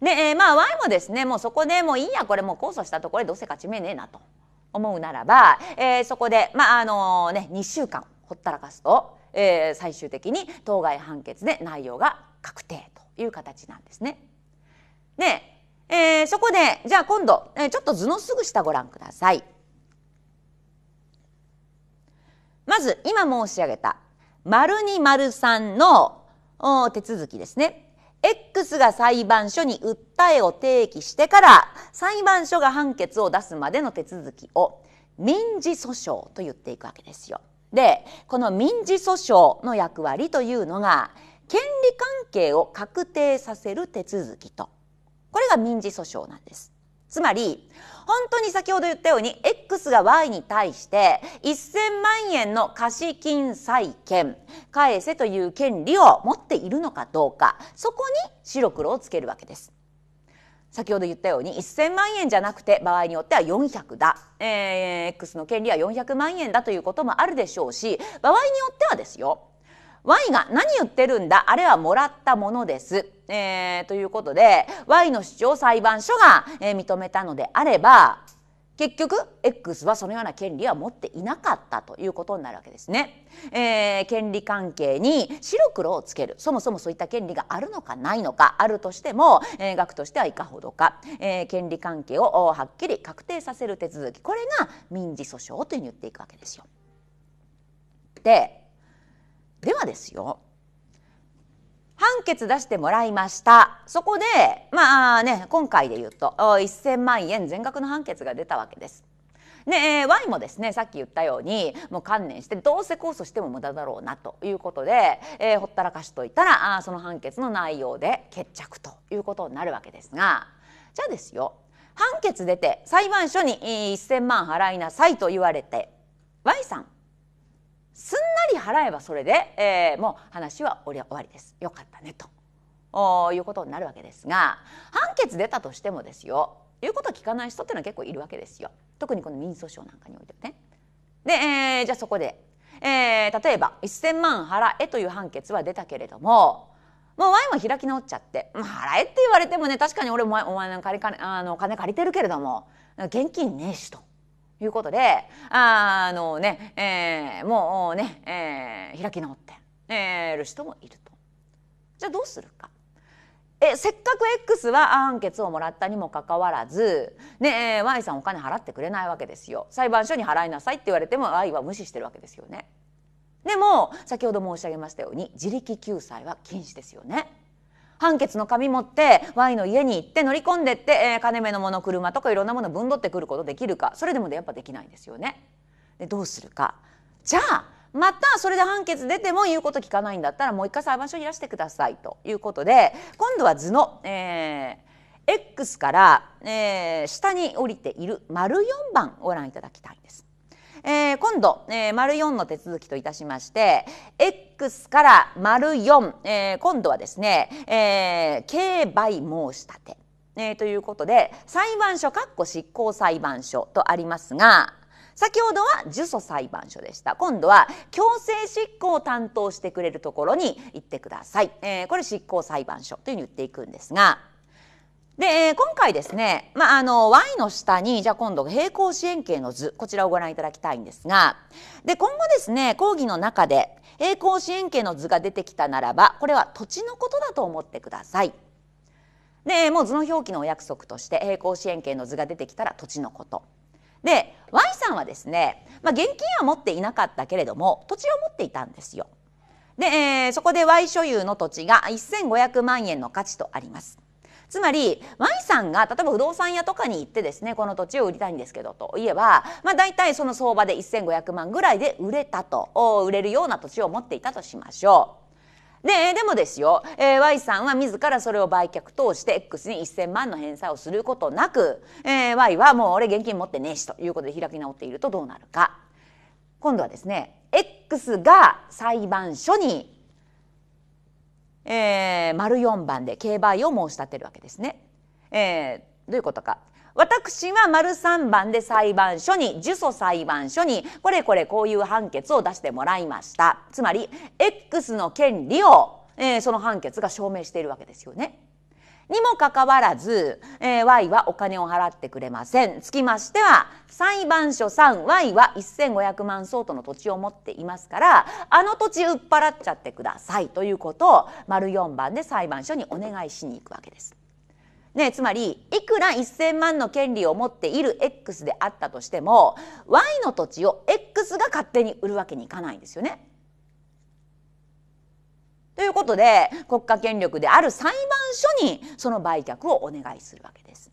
で、えー、まあ Y もですねもうそこでもういいやこれもう控訴したところでどうせ勝ち目ねえなと思うならば、えー、そこで、まああのね、2週間ほったらかすと、えー、最終的に当該判決で内容が確定という形なんですね。でえー、そこでじゃあ今度、えー、ちょっと図のすぐ下ご覧ください。まず今申し上げた丸二丸三の手続きですね。X が裁判所に訴えを提起してから裁判所が判決を出すまでの手続きを民事訴訟と言っていくわけですよ。でこの民事訴訟の役割というのが権利関係を確定させる手続きとこれが民事訴訟なんです。つまり、本当に先ほど言ったように、X が Y に対して、1000万円の貸金債権、返せという権利を持っているのかどうか、そこに白黒をつけるわけです。先ほど言ったように1000万円じゃなくて場合によっては400だ、えー、X の権利は400万円だということもあるでしょうし場合によってはですよ Y が何言ってるんだあれはもらったものです。えー、ということで Y の主張を裁判所が、えー、認めたのであれば結局 X はそのような権利は持っていなかったということになるわけですね。えー、権利関係に白黒をつけるそもそもそういった権利があるのかないのかあるとしても、えー、額としてはいかほどか、えー、権利関係をはっきり確定させる手続きこれが民事訴訟というふうに言っていくわけですよ。でではですよ判決出してもらいましたそこでまあね今回で言うと1000万円全額の判決が出たわけです。ね、Y もですねさっき言ったようにもう観念してどうせ控訴しても無駄だろうなということで、えー、ほったらかしといたらあその判決の内容で決着ということになるわけですがじゃあですよ判決出て裁判所に1,000万払いなさいと言われて Y さんすんなり払えばそれで、えー、もう話は終わりです。よかったねということになるわけですが判決出たとしてもですよ言うこと聞かない人っていうのは結構いるわけですよ特にこの民訴訟なんかにおいてね。で、えー、じゃあそこで、えー、例えば1,000万払えという判決は出たけれどももうワインは開き直っちゃって「払え」って言われてもね確かに俺お前お前あの金借りてるけれども現金ねえしと。いうことで、あのね、えー、もうね、えー、開き直って、えー、る人もいると。じゃあどうするか。えせっかく X は判決をもらったにもかかわらず、ねえー、Y さんお金払ってくれないわけですよ裁判所に払いなさいって言われても Y は無視してるわけですよねでも先ほど申し上げましたように自力救済は禁止ですよね判決の紙持って Y の家に行って乗り込んでって、えー、金目のもの車とかいろんなものぶんどってくることできるかそれでもやっぱできないんですよね。でどうするかじゃあまたそれで判決出ても言うこと聞かないんだったらもう一回裁判所にいらしてくださいということで今度は図の、えー、X から、えー、下に降りている丸4番をご覧いただきたいんです。えー、今度、えー、丸四の手続きといたしまして X から丸四、えー、今度はですね、えー、競売申し立て、えー、ということで裁判所括弧執行裁判所とありますが先ほどは呪訴裁判所でした今度は強制執行を担当してくれるところに行ってください、えー、これ執行裁判所というふうに言っていくんですが。で今回ですね、まあ、あの Y の下にじゃあ今度平行四辺形の図こちらをご覧いただきたいんですがで今後ですね講義の中で平行四辺形の図が出てきたならばこれは土地のことだと思ってください。でもう図の表記のお約束として平行四辺形の図が出てきたら土地のこと。で Y さんはですね、まあ、現金は持っていなかったけれども土地を持っていたんですよ。で、えー、そこで Y 所有の土地が1500万円の価値とあります。つまり Y さんが例えば不動産屋とかに行ってですねこの土地を売りたいんですけどと言えば、まあ、大体その相場で1,500万ぐらいで売れたと売れるような土地を持っていたとしましょう。ででもですよ、えー、Y さんは自らそれを売却通して X に1,000万の返済をすることなく、えー、Y はもう俺現金持ってねえしということで開き直っているとどうなるか今度はですね X が裁判所にえー、丸4番で競売を申し立てるわけですね。えー、どういうことか。私は丸3番で裁判所に、呪訴裁判所に、これこれこういう判決を出してもらいました。つまり、X の権利を、えー、その判決が証明しているわけですよね。にもかかわらず、えー、Y はお金を払ってくれません。つきましては裁判所さん Y は1500万相当の土地を持っていますからあの土地売っ払っちゃってくださいということを丸四番で裁判所にお願いしに行くわけです。ね、つまりいくら1,000万の権利を持っている X であったとしても Y の土地を X が勝手に売るわけにいかないんですよね。ということで国家権力である裁判所にその売却をお願いするわけです。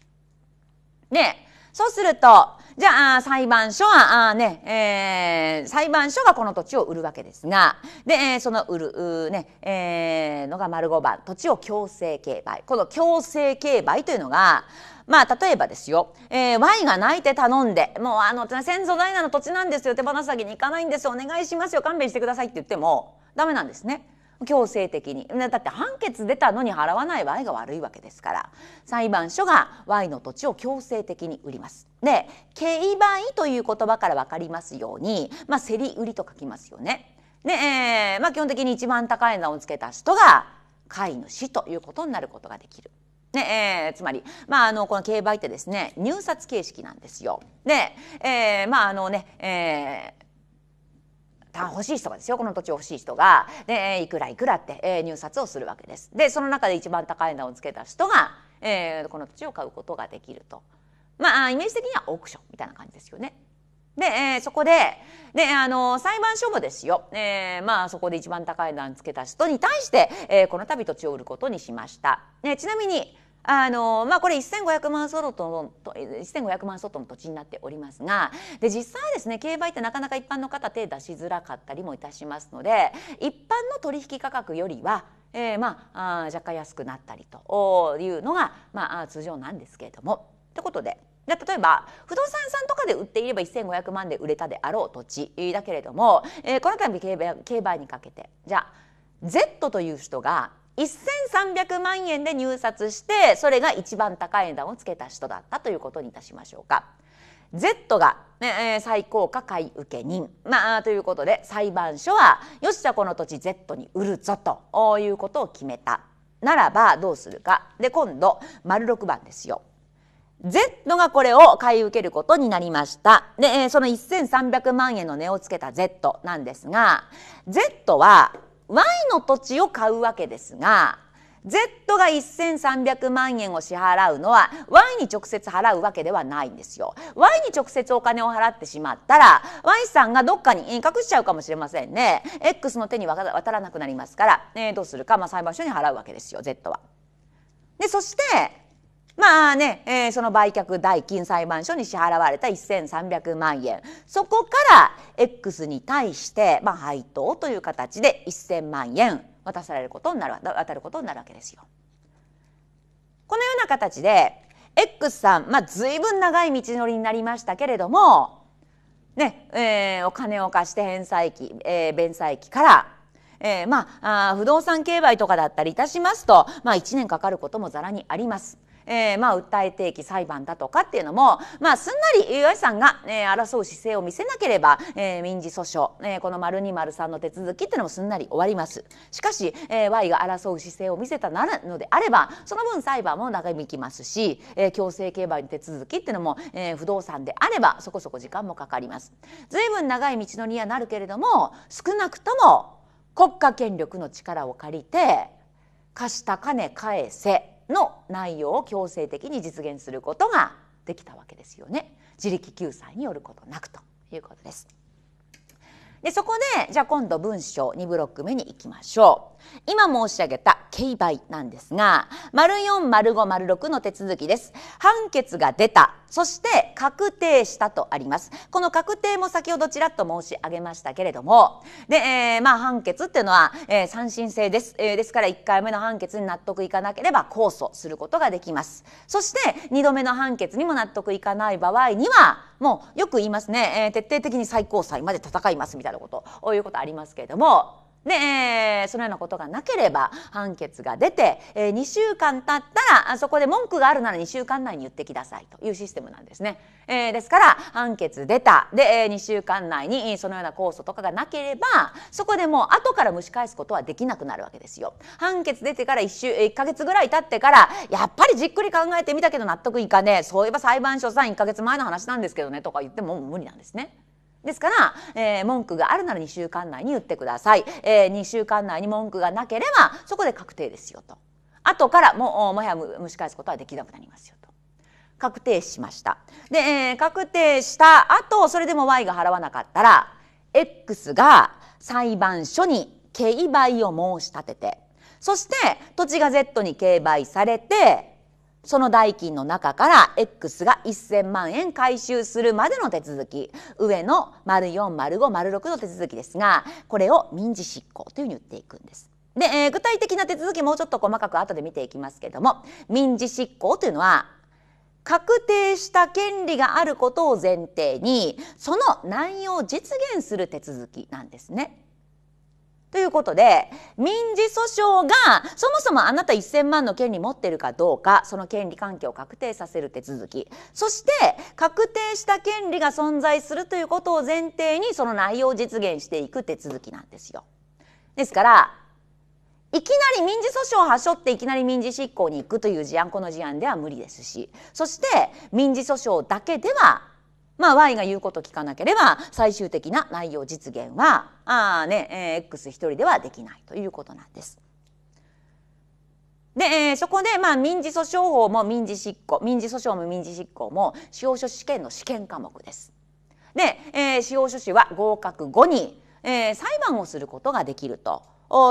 ねそうするとじゃあ裁判所はあね、えー、裁判所がこの土地を売るわけですがでその売るね、えー、のが丸5番土地を強制競売この強制競売というのがまあ例えばですよ、えー、Y が泣いて頼んでもうあの先祖代々の土地なんですよ手放さわに行かないんですお願いしますよ勘弁してくださいって言ってもダメなんですね。強制的にだって判決出たのに払わない Y が悪いわけですから裁判所が Y の土地を強制的に売ります。で「競売」という言葉から分かりますように、まあ、競り売りと書きますよね。で、えー、まあ、基本的に一番高い値をつけた人が買い主ということになることができる。ねえー、つまり、まあ、あのこの競売ってですね入札形式なんですよ。で、えー、まああのね、えー欲しい人がですよこの土地を欲しい人がでいくらいくらって、えー、入札をするわけです。でその中で一番高い値をつけた人が、えー、この土地を買うことができると。まあイメージ的にはオークションみたいな感じですよね。で、えー、そこでで、あの裁判所もですよ、えーまあ、そこで一番高い値をつけた人に対して、えー、この度土地を売ることにしました。ちなみにあのまあ、これ1500万ソロトと1500万ソロの土地になっておりますがで実際はですね競売ってなかなか一般の方手出しづらかったりもいたしますので一般の取引価格よりはえー、まあ若干安くなったりというのが、まあ、通常なんですけれども。ということで。例えば不動産さんとかで売っていれば1,500万で売れたであろう土地だけれども、えー、この度競売競売にかけてじゃあ Z という人が1300万円で入札してそれが一番高い値段をつけた人だったということにいたしましょうか。Z が、ね、最高価買い受け人、まあ、ということで裁判所はよしじゃこの土地 Z に売るぞということを決めたならばどうするかで今度丸6番ですよ。Z がこれを買い受けることになりました。で、その1300万円の値をつけた Z なんですが、Z は Y の土地を買うわけですが Z が1300万円を支払うのは Y に直接払うわけではないんですよ。Y に直接お金を払ってしまったら Y さんがどっかに隠しちゃうかもしれませんね。X の手に渡らなくなりますから、えー、どうするか、まあ、裁判所に払うわけですよ Z は。でそしてまあね、えー、その売却代金裁判所に支払われた1300万円そこから X に対して、まあ、配当という形で1000万円渡されることになる渡ることになるわけですよ。このような形で X さん、まあ、随分長い道のりになりましたけれども、ねえー、お金を貸して返済期、えー、弁済期からえー、まあ不動産競売とかだったりいたしますと、まあ、1年かかることもざらにあります。えー、まあ訴え提起裁判だとかっていうのも、まあ、すんなり岩井さんが、え争う姿勢を見せなければ、えー、民事訴訟、えー、この丸二丸三の手続きっていうのもすんなり終わります。しかし、えー、Y が争う姿勢を見せたならのであればその分裁判も長引きますし、えー、強制競売の手続きっていうのも、えー、不動産であればそこそこ時間もかかります。ずいぶん長い道のりにはなるけれども少なくとも国家権力の力を借りて貸した金返せの内容を強制的に実現することができたわけですよね自力救済によることなくということです。でそこでじゃあ今度文章2ブロック目に行きましょう今申し上げた競売なんですが丸4丸5丸6の手続きです判決が出たそして確定したとありますこの確定も先ほどちらっと申し上げましたけれどもで、えー、まあ判決っていうのは、えー、三審制です、えー、ですから1回目の判決に納得いかなければ控訴することができますそして2度目の判決にも納得いかない場合にはもうよく言いますね、えー、徹底的に最高裁まで戦いますみたいなこということありますけれどもね、そのようなことがなければ判決が出て、え2週間経ったらそこで文句があるなら2週間内に言ってくださいというシステムなんですね。えですから判決出たで、え2週間内にそのような控訴とかがなければそこでもう後から蒸し返すことはできなくなるわけですよ。判決出てから 1, 週1ヶ月ぐらい経ってからやっぱりじっくり考えてみたけど納得いかねえそういえば裁判所さん1ヶ月前の話なんですけどねとか言っても無理なんですね。ですから、えー、文句があるなら2週間内に言ってください、えー、2週間内に文句がなければそこで確定ですよと後からももはや蒸し返すことはできなくなりますよと。確定しました。で、えー、確定した後、それでも Y が払わなかったら、X が裁判所に競売を申し立てて、そして土地が Z に競売されて、その代金の中から X が1000万円回収するまでの手続き上の040506の手続きですがこれを民事執行というふうに言っていくんです。で、えー、具体的な手続きもうちょっと細かく後で見ていきますけども民事執行というのは確定した権利があることを前提にその内容を実現する手続きなんですね。ということで民事訴訟がそもそもあなた1000万の権利持ってるかどうかその権利関係を確定させる手続きそして確定した権利が存在するということを前提にその内容を実現していく手続きなんですよ。ですからいきなり民事訴訟をはしょっていきなり民事執行に行くという事案この事案では無理ですしそして民事訴訟だけではまあ、Y が言うこと聞かなければ最終的な内容実現はあ、ねえー、X 一人ではできないということなんです。で、えー、そこで、まあ、民事訴訟法も民事執行民事訴訟も民事執行も司法書士試験の試験科目です。で、えー、司法書士は合格後に、えー、裁判をすることができると。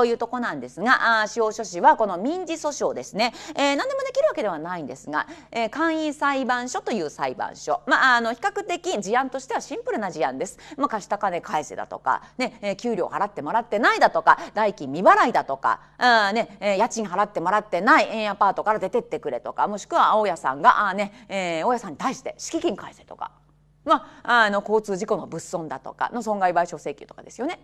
いうとこなんですが司法書士はこの民事訴訟ですね、えー、何でもできるわけではないんですが、えー、簡易裁判所という裁判所、まあ、あの比較的事案としてはシンプルな事案です。まあ、貸した金返せだとか、ねえー、給料払ってもらってないだとか代金未払いだとか、あねえー、家賃払ってもらってない円アパートから出てってくれとかもしくは大家さんがあ、ねえー、大家さんに対して敷金返せとか。まあ、あの交通事故の物損だとかの損害賠償請求とかですよね。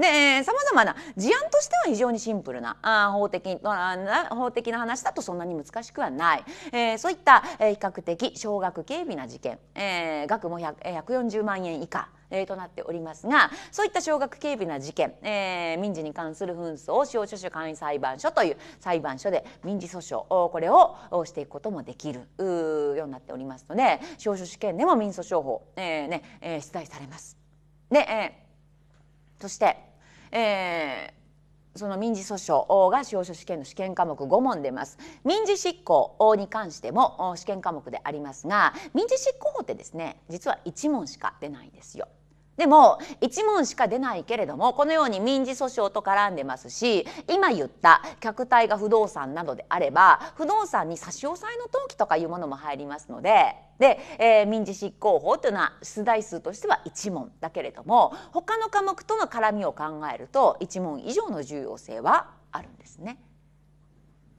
で、さまざまな事案としては非常にシンプルなあ法的な法的な話だとそんなに難しくはない、えー、そういった、えー、比較的少額軽微な事件、えー、額も140万円以下えー、となっておりますがそういった少額軽微な事件、えー、民事に関する紛争を司法書士簡易裁判所という裁判所で民事訴訟これをしていくこともできるようになっておりますので司法書士験でも民訴訟法、えーねえー、出題されます。で、えー、そしてえーその民事訴訟が司法書試験の試験科目5問出ます民事執行に関しても試験科目でありますが民事執行法ってですね実は1問しか出ないんですよ。でも1問しか出ないけれどもこのように民事訴訟と絡んでますし今言った客体が不動産などであれば不動産に差し押さえの登記とかいうものも入りますのでで、えー、民事執行法というのは出題数としては1問だけれども他の科目との絡みを考えると1問以上の重要性はあるんですね。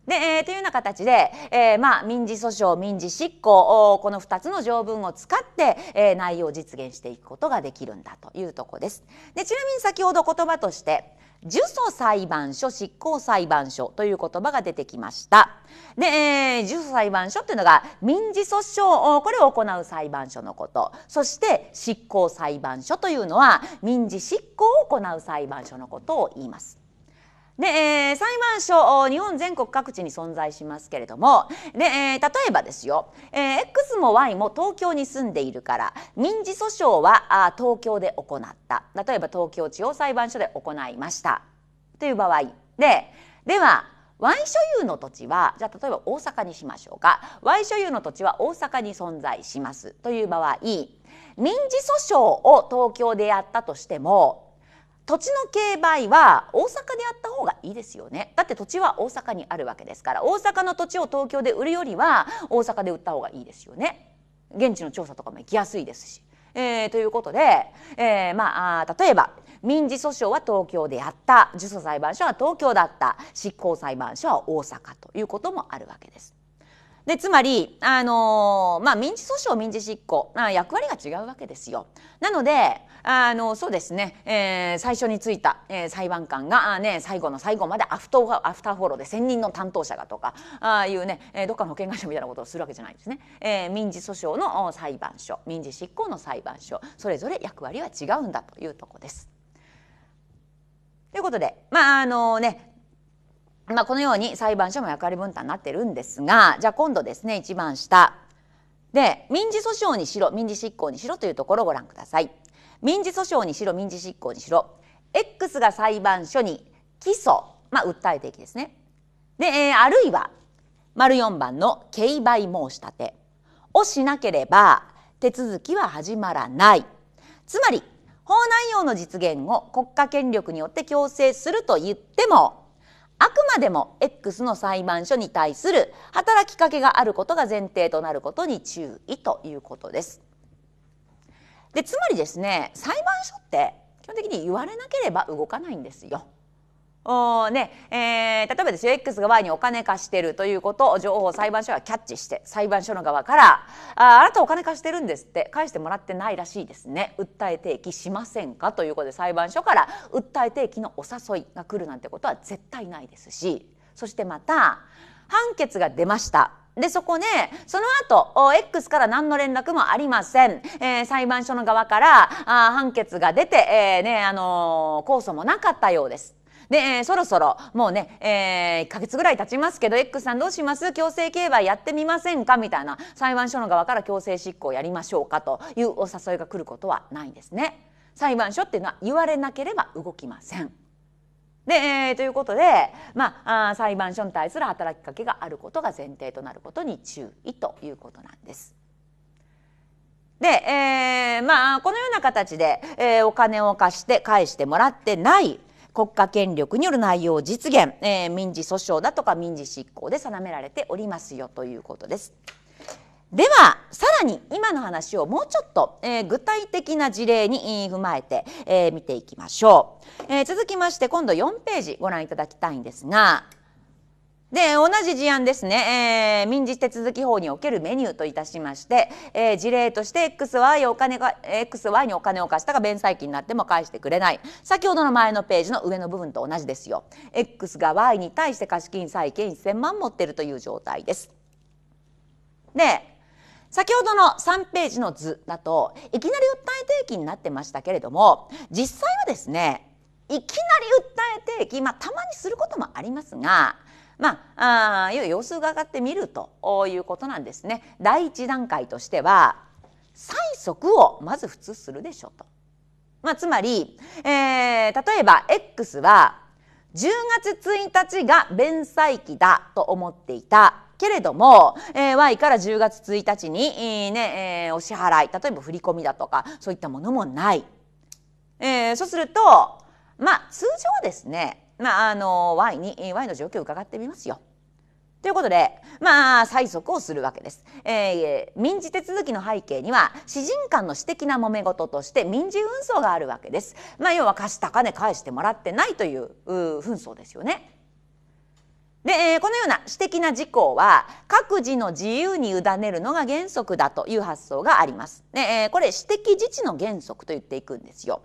で、えー、というような形で、えー、まあ、民事訴訟民事執行この2つの条文を使って、えー、内容を実現していくことができるんだというとこです。でちなみに先ほど言葉として受訴裁判所執行裁判所という言葉が出てきました。で、えー、受訴裁判所っていうのが民事訴訟これを行う裁判所のことそして執行裁判所というのは民事執行を行う裁判所のことを言います。で、えー、裁判所日本全国各地に存在しますけれどもで、えー、例えばですよ、えー、X も Y も東京に住んでいるから民事訴訟はあ東京で行った例えば東京地方裁判所で行いましたという場合ででは Y 所有の土地はじゃあ例えば大阪にしましょうか Y 所有の土地は大阪に存在しますという場合民事訴訟を東京でやったとしても土地の競売は大阪であった方がいいですよねだって土地は大阪にあるわけですから大阪の土地を東京で売るよりは大阪で売った方がいいですよね現地の調査とかも行きやすいですし、えー、ということで、えー、まあ例えば民事訴訟は東京でやった受訴裁判所は東京だった執行裁判所は大阪ということもあるわけです。でつまり、あのー、まあ、民事訴訟民事執行あ役割が違うわけですよ。なのであのそうですね、えー、最初についた、えー、裁判官があ、ね、最後の最後までアフトアフターフォローで専任の担当者がとかああいうね、えー、どっかの保険会社みたいなことをするわけじゃないですね、えー、民事訴訟の裁判所民事執行の裁判所それぞれ役割は違うんだというとこです。ということで、まああのね、まあ、このように裁判所も役割分担になってるんですがじゃあ今度ですね一番下で民事訴訟にしろ民事執行にしろというところをご覧ください。民事訴訟にしろ民事執行にしろ X が裁判所に起訴、まあ、訴えていきですね。で、えー、あるいは丸4番の「競売申し立て」をしなければ手続きは始まらない。つまり法内容の実現を国家権力によって強制すると言ってもあくまでも X の裁判所に対する働きかけがあることが前提となることに注意ということです。でつまりですね裁判所って基本的に言われなければ動かないんですよ。おねえー、例えばですよ X が Y にお金貸してるということを情報を裁判所がキャッチして裁判所の側から「ああなたお金貸してるんですって返してもらってないらしいですね訴え提起しませんか」ということで裁判所から訴え提起のお誘いが来るなんてことは絶対ないですしそしてまた判決が出ましたでそこねその後 X から何の連絡もありません、えー、裁判所の側からあ判決が出て、えー、ねあのー、控訴もなかったようですで、えー、そろそろもうね、えー、1ヶ月ぐらい経ちますけど X さんどうします強制競売やってみませんかみたいな裁判所の側から強制執行やりましょうかというお誘いが来ることはないんですね。裁判所っていうのは言われなければ動きません。で、えー、ということで、まあ、あ裁判所に対する働きかけがあることが前提となることに注意ということなんです。で、えー、まあこのような形で、えー、お金を貸して返してもらってない国家権力による内容実現、えー、民事訴訟だとか民事執行で定められておりますよということです。ではさらに今の話をもうちょっと、えー、具体的な事例に踏まえて、えー、見ていきましょう、えー、続きまして今度4ページご覧いただきたいんですがで同じ事案ですね、えー、民事手続き法におけるメニューといたしまして、えー、事例として XY, お金が XY にお金を貸したが弁済金になっても返してくれない先ほどの前のページの上の部分と同じですよ X が Y に対して貸金債権1000万持ってるという状態です。で先ほどの3ページの図だといきなり訴え提起になってましたけれども実際はですねいきなり訴え提起、まあ、たまにすることもありますがまあ、あ様子が上がってみるということなんですね。第一段階としては催促をまず普通するでしょうと。まあ、つまり、えー、例えば X は10月1日が弁済期だと思っていたけれども、えー、Y から10月1日に、えー、ねえー、お支払い例えば振込だとかそういったものもない、えー、そうするとまあ通常ですねまあ、あの Y に Y の状況を伺ってみますよ。ということで、まあ、催促をするわけです、えー。民事手続きの背景には、詩人間の私的な揉め事として民事紛争があるわけです。まあ、要は貸した金返してもらってないという紛争ですよね。で、えー、このような私的な事項は各自の自由に委ねるのが原則だという発想があります。ね、えー、これ私的自治の原則と言っていくんですよ。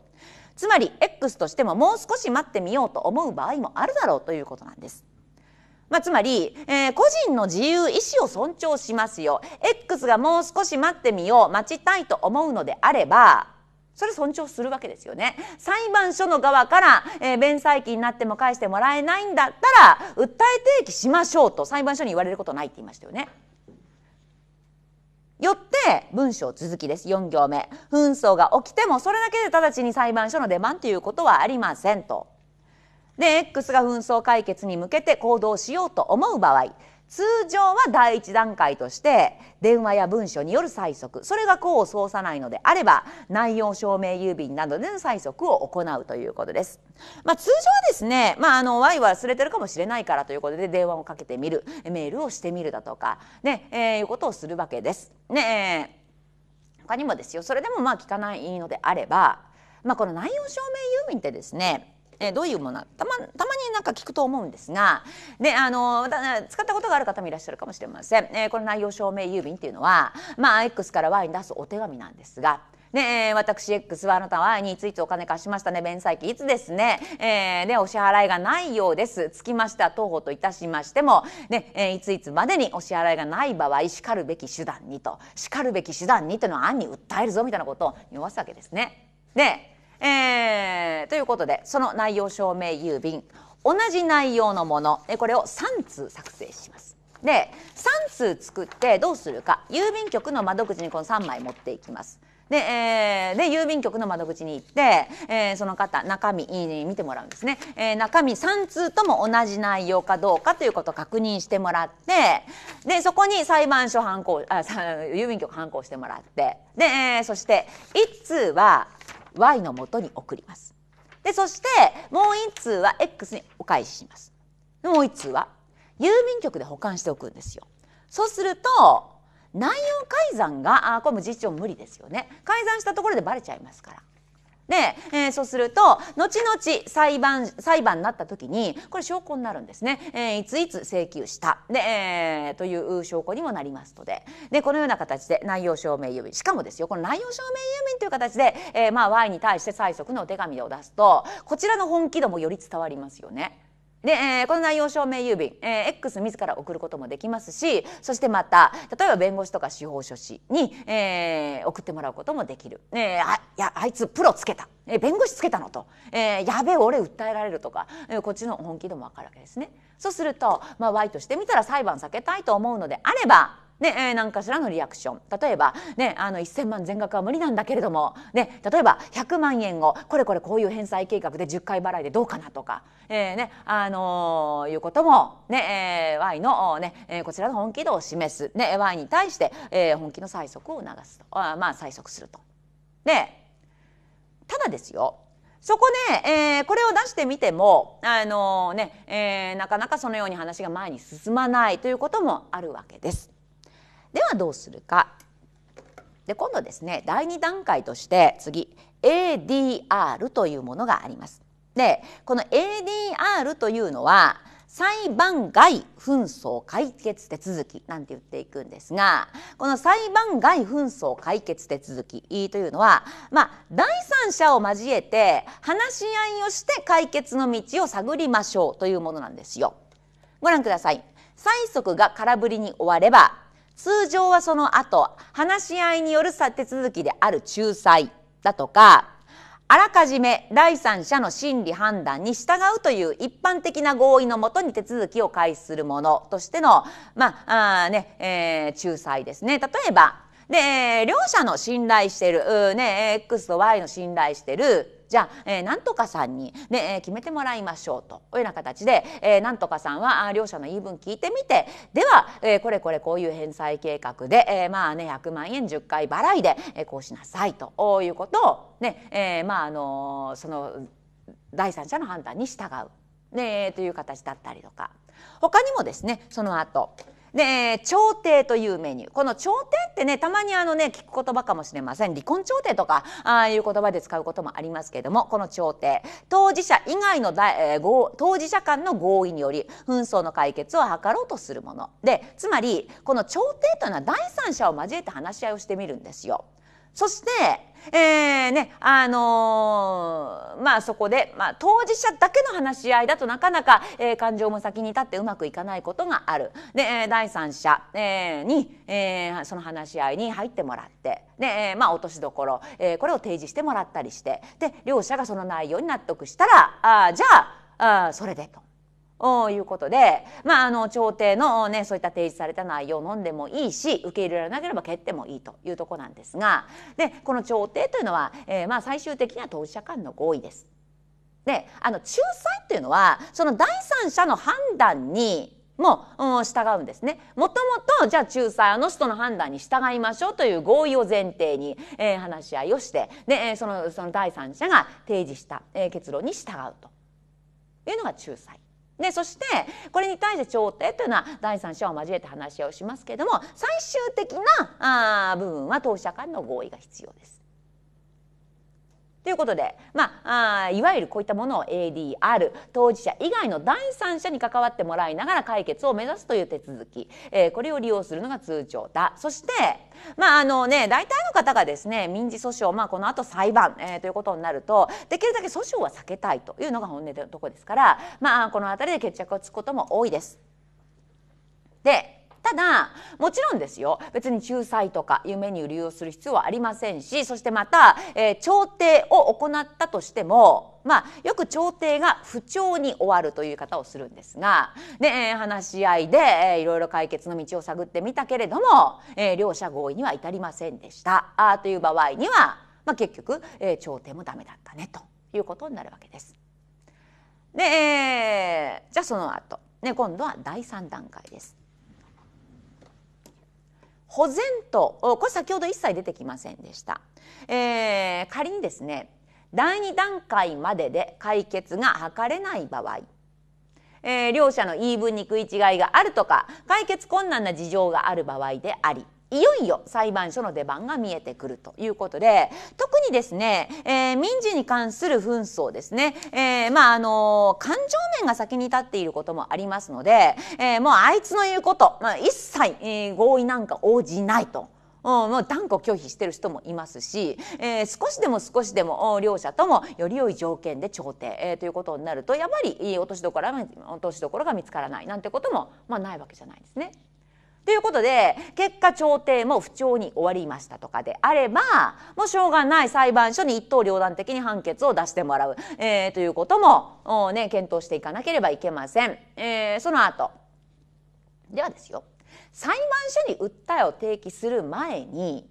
つまり X としてももう少し待ってみようと思う場合もあるだろうということなんです。まあ、つまり、えー、個人の自由意思を尊重しますよ X がもう少し待ってみよう待ちたいと思うのであればそれ尊重するわけですよね裁判所の側から、えー、弁済期になっても返してもらえないんだったら訴え提起しましょうと裁判所に言われることないって言いましたよね。よって文章続きです4行目紛争が起きてもそれだけで直ちに裁判所の出番ということはありませんと。で X が紛争解決に向けて行動しようと思う場合通常は第一段階として電話や文書による催促それが功を奏さないのであれば内容証明郵便などでの催促を行うということです。まあ、通常はですね、まあ、あのワイワイ忘れてるかもしれないからということで電話をかけてみるメールをしてみるだとかね、えー、いうことをするわけです。ね、えー、他にもですよそれでもまあ聞かないのであれば、まあ、この内容証明郵便ってですねえどういうものたまたまになんか聞くと思うんですがであの使ったことがある方もいらっしゃるかもしれません、えこの内容証明郵便っていうのは、まあ、X から Y に出すお手紙なんですがね、私 X はあなたはについつお金貸しましたね弁済期いつですね、えー、でお支払いがないようですつきました当方といたしましても、ねえいついつまでにお支払いがない場合しかるべき手段にとしかるべき手段にというのは案に訴えるぞみたいなことを言わすわけですね。でえー、ということでその内容証明郵便同じ内容のものこれを3通作成します。で3通作ってどうするか郵便局の窓口にこの3枚持っていきます。で,、えー、で郵便局の窓口に行って、えー、その方中身見てもらうんですね、えー、中身3通とも同じ内容かどうかということを確認してもらってでそこに裁判所反行あ郵便局反抗してもらってで、えー、そして1通は y のもとに送ります。でそしてもう一通は x にお返しします。もう一通は郵便局で保管しておくんですよ。そうすると内容改ざんがあこれも実情無理ですよね改ざんしたところでバレちゃいますからで、えー、そうすると後々裁判裁判になった時にこれ証拠になるんですね、えー、いついつ請求したで、えー、という証拠にもなりますのででこのような形で内容証明郵便しかもですよこの内容証明郵便という形で、えー、まあ Y に対して催促のお手紙を出すとこちらの本気度もより伝わりますよね。で、えー、この内容証明郵便、えー、X 自ら送ることもできますしそしてまた例えば弁護士とか司法書士に、えー、送ってもらうこともできる、えー、あいやあいつプロつけた、えー、弁護士つけたのと、えー、やべえ俺訴えられるとか、えー、こっちの本気度も分かるわけですね。そうすると、まあ、Y としてみたら裁判避けたいと思うのであればね、えー、何かしらのリアクション例えば、ね、あの1,000万全額は無理なんだけれども、ね、例えば100万円をこれこれこういう返済計画で10回払いでどうかなとか、えーねあのー、いうこともね、えー、Y の、ねえー、こちらの本気度を示す、ね、Y に対して、えー、本気の催促を促すとあ、まあ、催促すると。でただですよそこね、えー、これを出してみても、あのー、ねえー、なかなかそのように話が前に進まないということもあるわけです。ではどうするか。で今度ですね第2段階として次 ADR というものがあります。でこの ADR というのは裁判外紛争解決手続きなんて言っていくんですがこの裁判外紛争解決手続きというのは、まあ、第三者を交えて話し合いをして解決の道を探りましょうというものなんですよ。ご覧ください。催促が空振りに終われば通常はその後話し合いによる手続きである仲裁だとかあらかじめ第三者の審理判断に従うという一般的な合意のもとに手続きを開始するものとしての、まあねえー、仲裁ですね。例えばで、両者の信頼してる、ね、X と Y の信頼してる、じゃあ、えー、なんとかさんにね、えー、決めてもらいましょうというような形で、えー、なんとかさんは両者の言い分聞いてみてでは、えー、これこれこういう返済計画で、えー、まあね100万円10回払いで、えー、こうしなさいということをね、えー、まああのー、その第三者の判断に従う、ね、という形だったりとか他にもですねその後で調停というメニューこの調停ってねたまにあのね聞く言葉かもしれません離婚調停とかああいう言葉で使うこともありますけれどもこの調停当事者以外のだ、えー、当事者間の合意により紛争の解決を図ろうとするものでつまりこの調停というのは第三者を交えて話し合いをしてみるんですよ。そしてえーねあのー、まあ、そこで、まあ、当事者だけの話し合いだとなかなか、えー、感情も先に立ってうまくいかないことがあるで第三者、えー、に、えー、その話し合いに入ってもらってで、えまあ、落としどころ、えこれを提示してもらったりしてで両者がその内容に納得したらあじゃああそれでと。ということで、まあ、あの朝廷の、ね、そういった提示された内容を飲んでもいいし受け入れられなければ蹴ってもいいというとこなんですがでこの朝廷というのは、えー、まあ、最終的には当事者間の合意です。であの仲裁というのはその第三者の判断にも、うん、従うんですね。もともとじゃあ仲裁あの人の判断に従いましょうという合意を前提に、えー、話し合いをしてでそのその第三者が提示した、えー、結論に従うというのが仲裁。でそしてこれに対して調停というのは第三者を交えて話し合いをしますけれども最終的なあ部分は当事者間の合意が必要です。ということで、まあ、あいわゆるこういったものを ADR 当事者以外の第三者に関わってもらいながら解決を目指すという手続き、えー、これを利用するのが通常だそして、まああのね、大体の方がですね民事訴訟、まあ、このあと裁判、えー、ということになるとできるだけ訴訟は避けたいというのが本音のとこですから、まあ、この辺りで決着をつくことも多いです。でただもちろんですよ別に仲裁とか夢に利用する必要はありませんしそしてまた、えー、調停を行ったとしてもまあ、よく調停が不調に終わるという言い方をするんですが、で、えー、話し合いで、えー、いろいろ解決の道を探ってみたけれども、えー、両者合意には至りませんでしたあという場合には、まあ、結局、えー、調停もダメだったねということになるわけです。で、えー、じゃあその後、ね、今度は第3段階です。保全とこれ先ほど一切出てきませんでした、えー、仮にですね第2段階までで解決が図れない場合、えー、両者の言い分に食い違いがあるとか解決困難な事情がある場合でありいよいよ裁判所の出番が見えてくるということで特にですね、えー、民事に関する紛争ですね、えー、まああの感情面が先に立っていることもありますので、えー、もうあいつの言うこと、まあ、一切、えー、合意なんか応じないと。うん、もう断固拒否してる人もいますし、えー、少しでも少しでも両者ともより良い条件で調停、えー、ということになるとやっぱり落としどころが見つからないなんてことも、まあ、ないわけじゃないですね。ということで結果調停も不調に終わりましたとかであればもうしょうがない裁判所に一刀両断的に判決を出してもらう、えー、ということも、ね、検討していかなければいけません。えー、その後ではですよ裁判所に訴えを提起する前に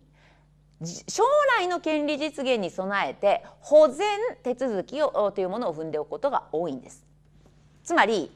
将来の権利実現に備えて保全手続きをというものを踏んでおくことが多いんです。つまり、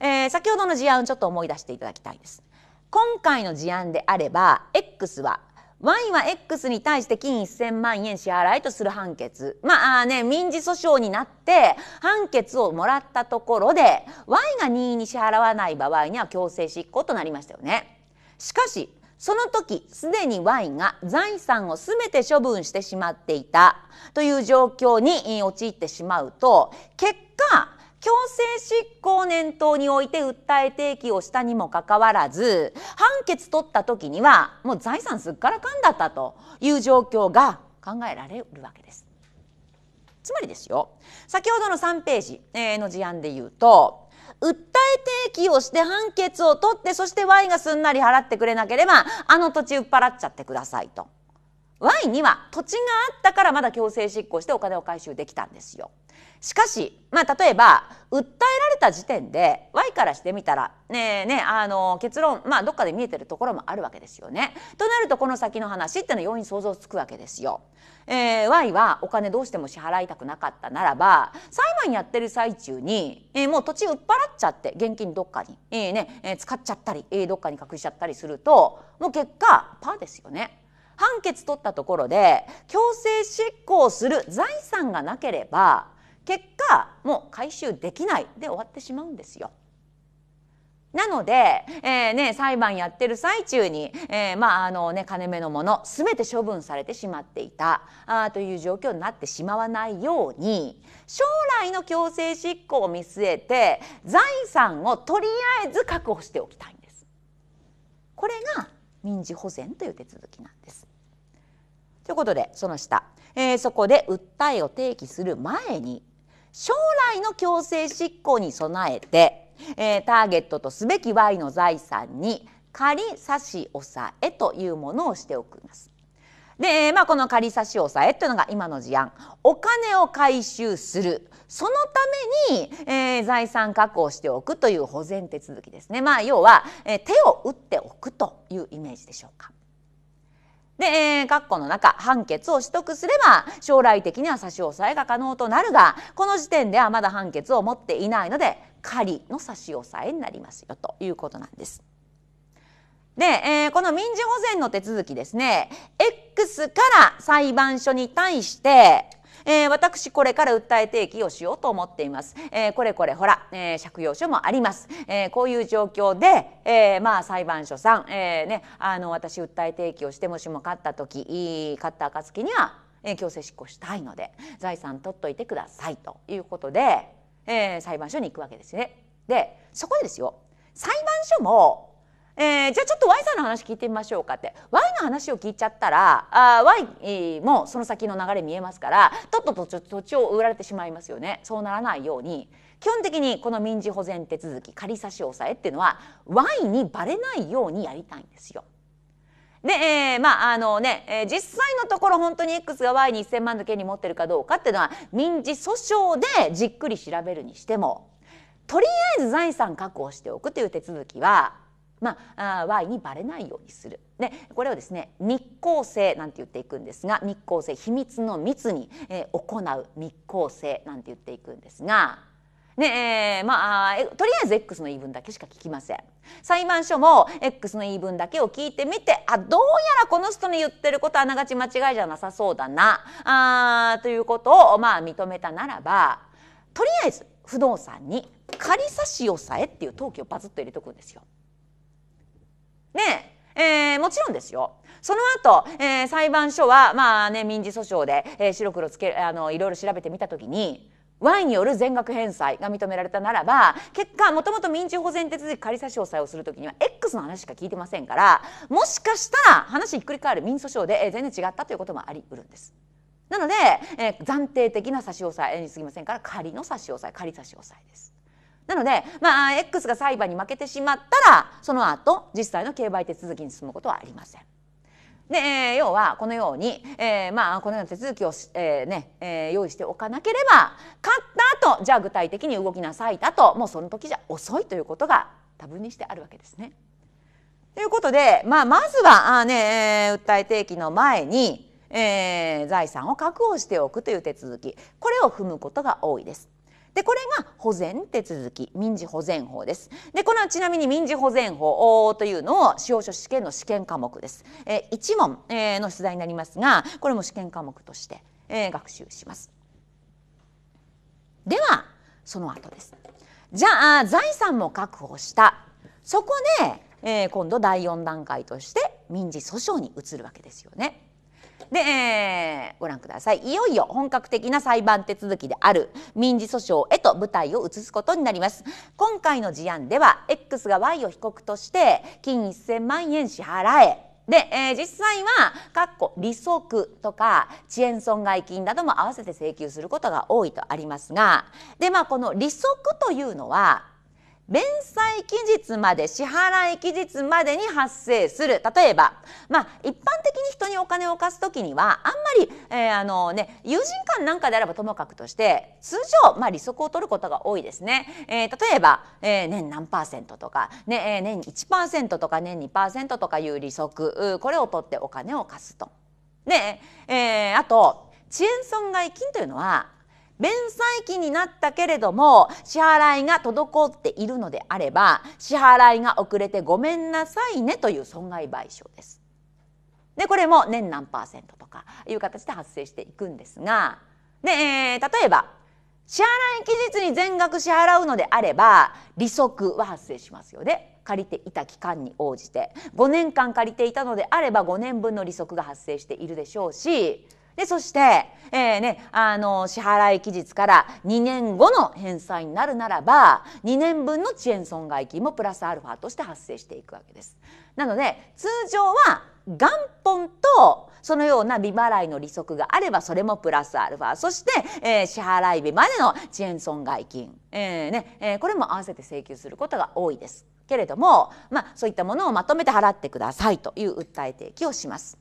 えー、先ほどの事案をちょっと思い出していただきたいです。今回の事案であれば X は Y は X に対して金1000万円支払いとする判決。まあね、民事訴訟になって判決をもらったところで Y が任意に支払わない場合には強制執行となりましたよね。しかし、その時すでに Y が財産を全て処分してしまっていたという状況に陥ってしまうと結果強制執行を念頭において訴え提起をしたにもかかわらず判決取った時にはもう財産すっからかんだったという状況が考えられるわけです。つまりですよ先ほどの3ページの事案で言うと訴え提起をして判決を取ってそして Y がすんなり払ってくれなければあの土地売っ払っちゃってくださいと Y には土地があったからまだ強制執行してお金を回収できたんですよ。しかし、まあ、例えば訴えられた時点で Y からしてみたらねえねえあの結論、まあ、どっかで見えてるところもあるわけですよね。となるとこの先の話っていうのは容易に想像つくわけですよ。えー、y はお金どうしても支払いたくなかったならば裁判やってる最中に、えー、もう土地売っ払っちゃって現金どっかに、えー、ねえー、使っちゃったり、えー、どっかに隠しちゃったりするともう結果パーですよね。判決取ったところで強制執行する財産がなければ結果もう回収できないで終わってしまうんですよ。なので、えーね、裁判やってる最中に、えー、まああのね、金目のもの全て処分されてしまっていたあという状況になってしまわないように将来の強制執行を見据えて財産をとりあえず確保しておきたいんです。これが民事保全という手続きなんです。ということでその下、えー、そこで訴えを提起する前に将来の強制執行に備えて、えー、ターゲットとすべき Y の財産に仮差し押さえというものをしておきます。で、まあ、この仮差し押さえというのが今の事案お金を回収するそのために、えー、財産確保しておくという保全手続きですね、まあ、要は、えー、手を打っておくというイメージでしょうか。で、えー、括弧の中判決を取得すれば将来的には差し押さえが可能となるがこの時点ではまだ判決を持っていないので仮の差し押さえになりますよということなんです。で、えー、この民事保全の手続きですね X から裁判所に対してえー、私これから訴え提起をしようと思っています。えー、これこれほら、えー、借用書もあります。えこういう状況で、えまあ裁判所さん、えね、あの私訴え提起をしてもしも勝った時勝った暁には、え強制執行したいので財産取っといてくださいということで、え裁判所に行くわけですね。でそこでですよ裁判所もえー、じゃあちょっと Y さんの話聞いてみましょうかって Y の話を聞いちゃったらあ Y もその先の流れ見えますからとっとと土地を売られてしまいますよねそうならないように基本的にこの民事保全手続き仮差し押さえっていうのは Y にバレないようにやりたいんですよ。で、えー、まああのね、えー、実際のところ本当に X が Y に1,000万の権利持ってるかどうかっていうのは民事訴訟でじっくり調べるにしてもとりあえず財産確保しておくという手続きはまあ、Y にばれないようにするでこれをですね密航性なんて言っていくんですが密航性秘密の密に、えー、行う密航性なんて言っていくんですが。ねえー、まあとりあえず X の言い分だけしか聞きません裁判所も X の言い分だけを聞いてみてあどうやらこの人の言ってることはあながち間違いじゃなさそうだなあということを、まあ、認めたならばとりあえず不動産に仮差し押さえっていう登記をバズっと入れとくんですよ。ねえー、もちろんですよその後、えー、裁判所は、まあね、民事訴訟で、えー、白黒つけあのいろいろ調べてみた時に Y による全額返済が認められたならば結果もともと民事保全手続き仮差し押さえをする時には X の話しか聞いてませんからもしかしたら話ひっくり返る民事訴訟で、え全然違ったということもありうるんです。なので、えー、暫定的な差し押さえにすぎませんから仮の差し押さえ仮差し押さえです。なので、まあ、X が裁判に負けてしまったらその後実際の競売手続きに進むことはありません。で、え要はこのように、えー、まあこのような手続きを、えー、ね、えー、用意しておかなければ勝った後じゃあ具体的に動きなさいだともうその時じゃ遅いということが多分にしてあるわけですね。ということで、まあ、まずはあ、ね、訴え提起の前に、えー、財産を確保しておくという手続きこれを踏むことが多いです。でこれが保全手続き民事保全法ですでこのちなみに民事保全法というのを司法書士試験の試験科目です、えー、1問、えー、の出題になりますがこれも試験科目として、えー、学習しますではその後ですじゃあ財産も確保したそこで、えー、今度第4段階として民事訴訟に移るわけですよね。で、えー、ご覧くださいいよいよ本格的な裁判手続きである民事訴訟へと舞台を移すことになります今回の事案では X が Y を被告として金1000万円支払えで、えー、実際は、かっこ利息とか遅延損害金なども合わせて請求することが多いとありますが、で、まあ、この利息というのは、弁済期日まで支払い期日までに発生する例えば、まあ、一般的に人にお金を貸す時にはあんまり、えー、あのね、友人間なんかであればともかくとして通常、まあ、利息を取ることが多いですね。えー、例えば、えー、年何パーセントとか、ねえー、年1%とか年2%とかいう利息これを取ってお金を貸すと。ねえー、あと遅延損害金というのは弁済期になったけれども支払いが滞っているのであれば支払いが遅れてごめんなさいねという損害賠償です。でこれも年何パーセントとかいう形で発生していくんですがで、えー、例えば支払い期日に全額支払うのであれば利息は発生しますよね。借りていた期間に応じて5年間借りていたのであれば5年分の利息が発生しているでしょうしでそして、えーね、あの支払い期日から2年後の返済になるならば2年分の遅延損害金もプラスアルファとして発生していくわけです。なので通常は元本とそのような未払いの利息があればそれもプラスアルファそして、えー、支払い日までの遅延損害金、えーねえー、これも合わせて請求することが多いですけれども、まあ、そういったものをまとめて払ってくださいという訴え提起をします。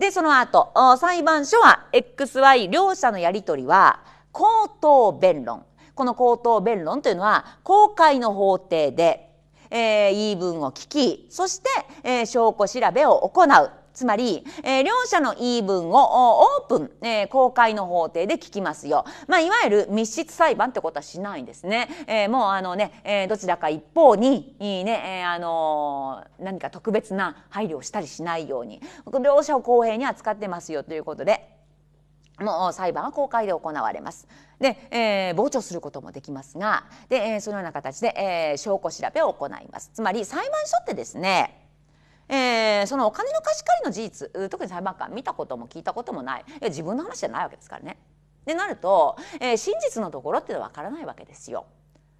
で、その後、裁判所は XY 両者のやり取りは口頭弁論。この口頭弁論というのは公開の法廷で、えー、言い分を聞き、そして、えー、証拠調べを行う。つまり、えー、両者の言い分をオープン、えー、公開の法廷で聞きますよ。まあ、いわゆる密室裁判ってことはしないんですね。えー、もうあのね、えー、どちらか一方に、いいね、えー、あのー、何か特別な配慮をしたりしないように、両者を公平に扱ってますよということで。もう裁判は公開で行われます。で、えー、傍聴することもできますが、で、えー、そのような形で、えー、証拠調べを行います。つまり裁判所ってですね、えー、そのお金の貸し借りの事実特に裁判官見たことも聞いたこともないい自分の話じゃないわけですからね。でなると、えー、真実のところっていうのは分からないわけですよ。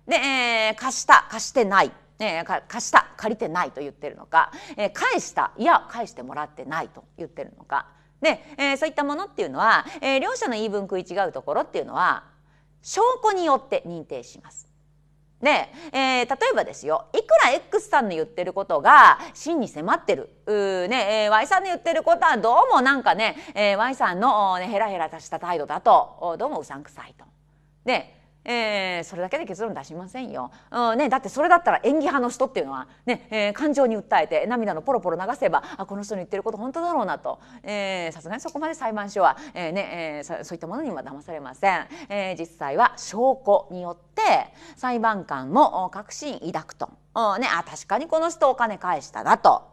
で、えー、貸した貸してない、えー、貸した借りてないと言ってるのか、えー、返したいや返してもらってないと言ってるのかで、えー、そういったものっていうのは、えー、両者の言い分食い違うところっていうのは証拠によって認定します。ねええー、例えばですよいくら X さんの言ってることが真に迫ってるう、ねえー、Y さんの言ってることはどうもなんかね、えー、Y さんの、ね、ヘラヘラした態度だとどうもうさんくさいと。ねえー、それだけで結論出しませんよ、うんね、だってそれだったら演技派の人っていうのはね、えー、感情に訴えて涙のポロポロ流せばあこの人の言ってること本当だろうなとさすがにそこまで裁判所は、えーねえー、そういったものには騙されません、えー、実際は証拠によって裁判官も確信抱くと、うんね、あ確かにこの人お金返したなと。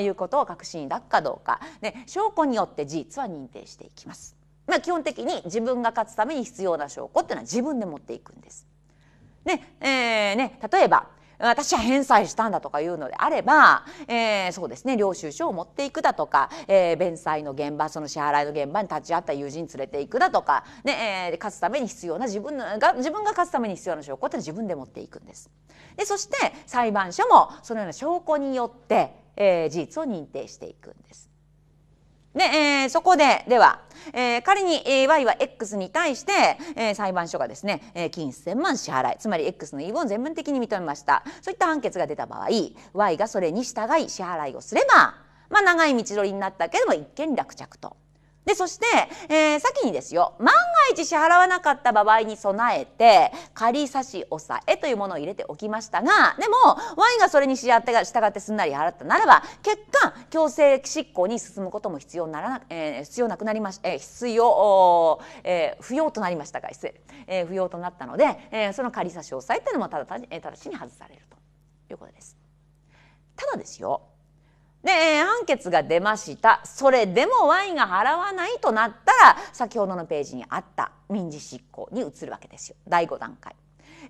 いうことを確信抱くかどうか、ね、証拠によって事実は認定していきます。まあ、基本的に自分が勝つために必要な証拠っていうのは自分で持っていくんです。で、えーね、例えば私は返済したんだとかいうのであれば、えー、そうですね領収書を持っていくだとか、えー、弁済の現場その支払いの現場に立ち会った友人連れていくだとか、ねえー、勝つために必要な自分のが自分が勝つために必要な証拠って自分で持っていくんです。でそして裁判所もそのような証拠によって、えー、事実を認定していくんです。で、えー、そこで、では、えー、仮に Y は X に対して、えー、裁判所がですね、えー、金1000万支払いつまり X の分を全面的に認めましたそういった判決が出た場合 Y がそれに従い支払いをすれば、まあ、長い道のりになったけれども一件落着とで、そして、えー、先にですよ、万が一支払わなかった場合に備えて、仮差し押さえというものを入れておきましたが、でも、Y がそれに従ってすんなり払ったならば、結果、強制執行に進むことも必要ならな、えー、必要なくなりまし、えー、必要、えー、不要となりましたが、失礼、えー、不要となったので、えー、その仮差し押さえというのもただ、えー、直に外されるということです。ただですよ、で、判決が出ましたそれでも Y が払わないとなったら先ほどのページにあった民事執行に移るわけですよ第5段階、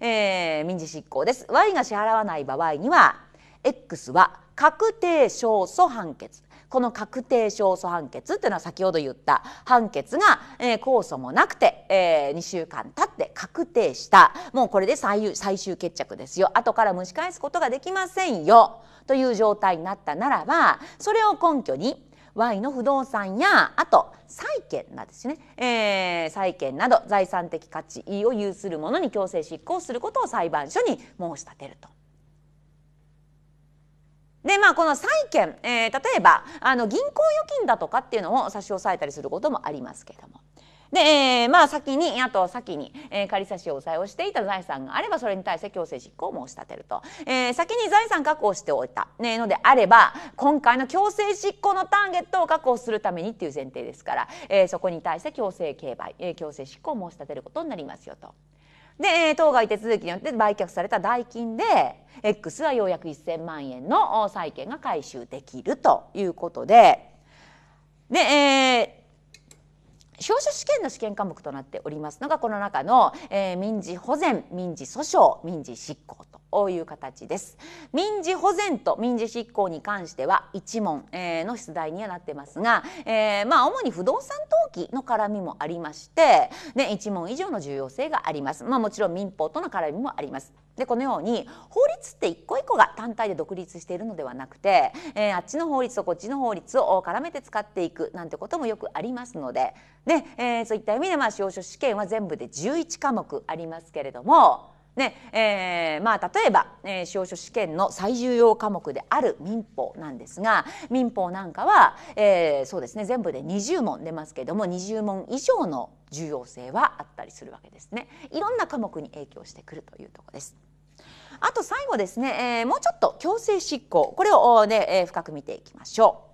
えー、民事執行です Y が支払わない場合には X は確定勝訴判決この確定勝訴判決っていうのは先ほど言った判決が、えー、控訴もなくて、えー、2週間経って確定したもうこれで最最終決着ですよ後から蒸し返すことができませんよという状態になったならばそれを根拠に Y の不動産やあと債権なんですね、えー、債権など財産的価値を有するものに強制執行することを裁判所に申し立てると。でまあこの債券、えー、例えばあの銀行預金だとかっていうのを差し押さえたりすることもありますけども。で、えー、まあ先にあと先に、えー、仮差し押さえをしていた財産があればそれに対して強制執行を申し立てると、えー、先に財産確保しておいた、ね、のであれば今回の強制執行のターゲットを確保するためにっていう前提ですから、えー、そこに対して強制競売、えー、強制執行を申し立てることになりますよと。で当該手続きによって売却された代金で X はようやく1,000万円の債権が回収できるということでで、えー消費者試験の試験科目となっておりますのがこの中の、えー、民事保全民事訴訟民事執行とこういう形です民事保全と民事執行に関しては一問、えー、の出題にはなってますが、えー、まあ主に不動産登記の絡みもありまして、ね、一問以上の重要性がありますまあもちろん民法との絡みもありますでこのように法律って一個一個が単体で独立しているのではなくて、えー、あっちの法律とこっちの法律を絡めて使っていくなんてこともよくありますのでで、えー、そういった意味でまあ司法書士試験は全部で11科目ありますけれどもねえーまあ、例えば、えー、司法書試験の最重要科目である民法なんですが民法なんかは、えー、そうですね全部で20問出ますけども20問以上の重要性はあったりするわけですね。いろんな科目に影響してくるというところです。あと最後ですね、えー、もうちょっと強制執行これをね、えー、深く見ていきましょう。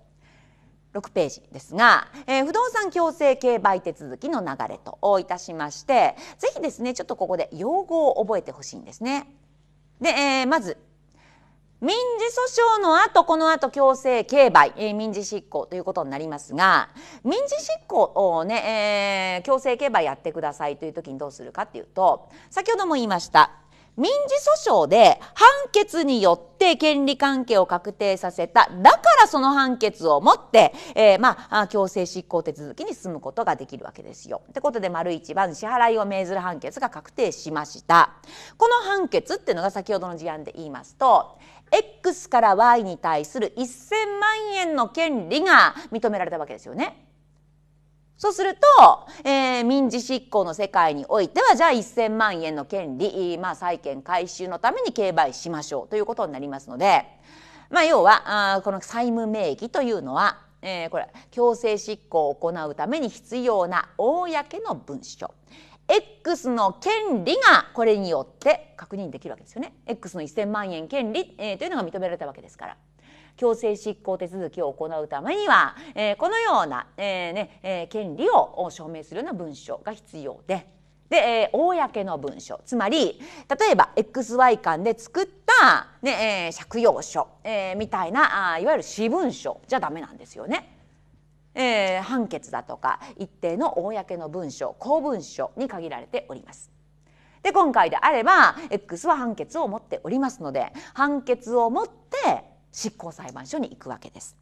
6ページですが、えー、不動産強制競売手続きの流れといたしましてぜひですねちょっとここで用語を覚えてほしいんですね。で、えー、まず民事訴訟の後この後強制競売、えー、民事執行ということになりますが民事執行をね、えー、強制競売やってくださいという時にどうするかっていうと先ほども言いました民事訴訟で判決によって権利関係を確定させただからその判決をもって、えー、まあ強制執行手続きに進むことができるわけですよ。ってことで丸一番支払いを命ずる判決が確定しました。この判決っていうのが先ほどの事案で言いますと X から Y に対する1000万円の権利が認められたわけですよね。そうすると、えー、民事執行の世界においてはじゃあ1,000万円の権利、まあ、債権回収のために競売しましょうということになりますので、まあ、要はあこの債務名義というのは、えー、これ強制執行を行うために必要な公の文書 X の権利がこれによって確認できるわけですよね。X の1,000万円権利、えー、というのが認められたわけですから。強制執行手続きを行うためには、えー、このような、えーねえー、権利を証明するような文書が必要で。で、えー、公の文書つまり例えば XY 間で作った、ねえー、借用書、えー、みたいなあいわゆる私文書じゃダメなんですよね。えー、判決だとか一定の公の文書公文書に限られております。で今回であれば X は判決を持っておりますので判決を持って執行裁判所に行くわけです。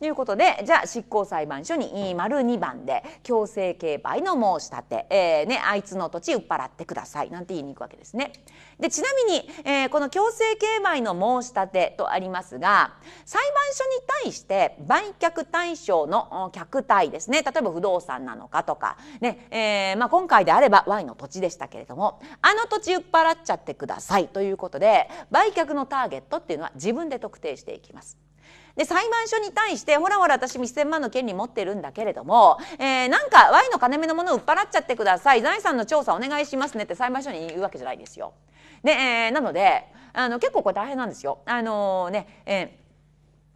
ということでじゃあ執行裁判所に丸2番で強制競売の申し立て、えーね、あいつの土地売っ払ってくださいなんて言いに行くわけですね。でちなみに、えー、この強制競売の申し立てとありますが裁判所に対して売却対象の客体ですね例えば不動産なのかとか、ねえーまあ、今回であれば Y の土地でしたけれどもあの土地売っ払っちゃってくださいということで売却のターゲットっていうのは自分で特定していきます。で裁判所に対してほらほら私1,000万の権利持ってるんだけれども、えー、なんか Y の金目のものを売っ払っちゃってください財産の調査お願いしますねって裁判所に言うわけじゃないですよ。で、えー、なのであの結構これ大変なんですよ。あのー、ね、えー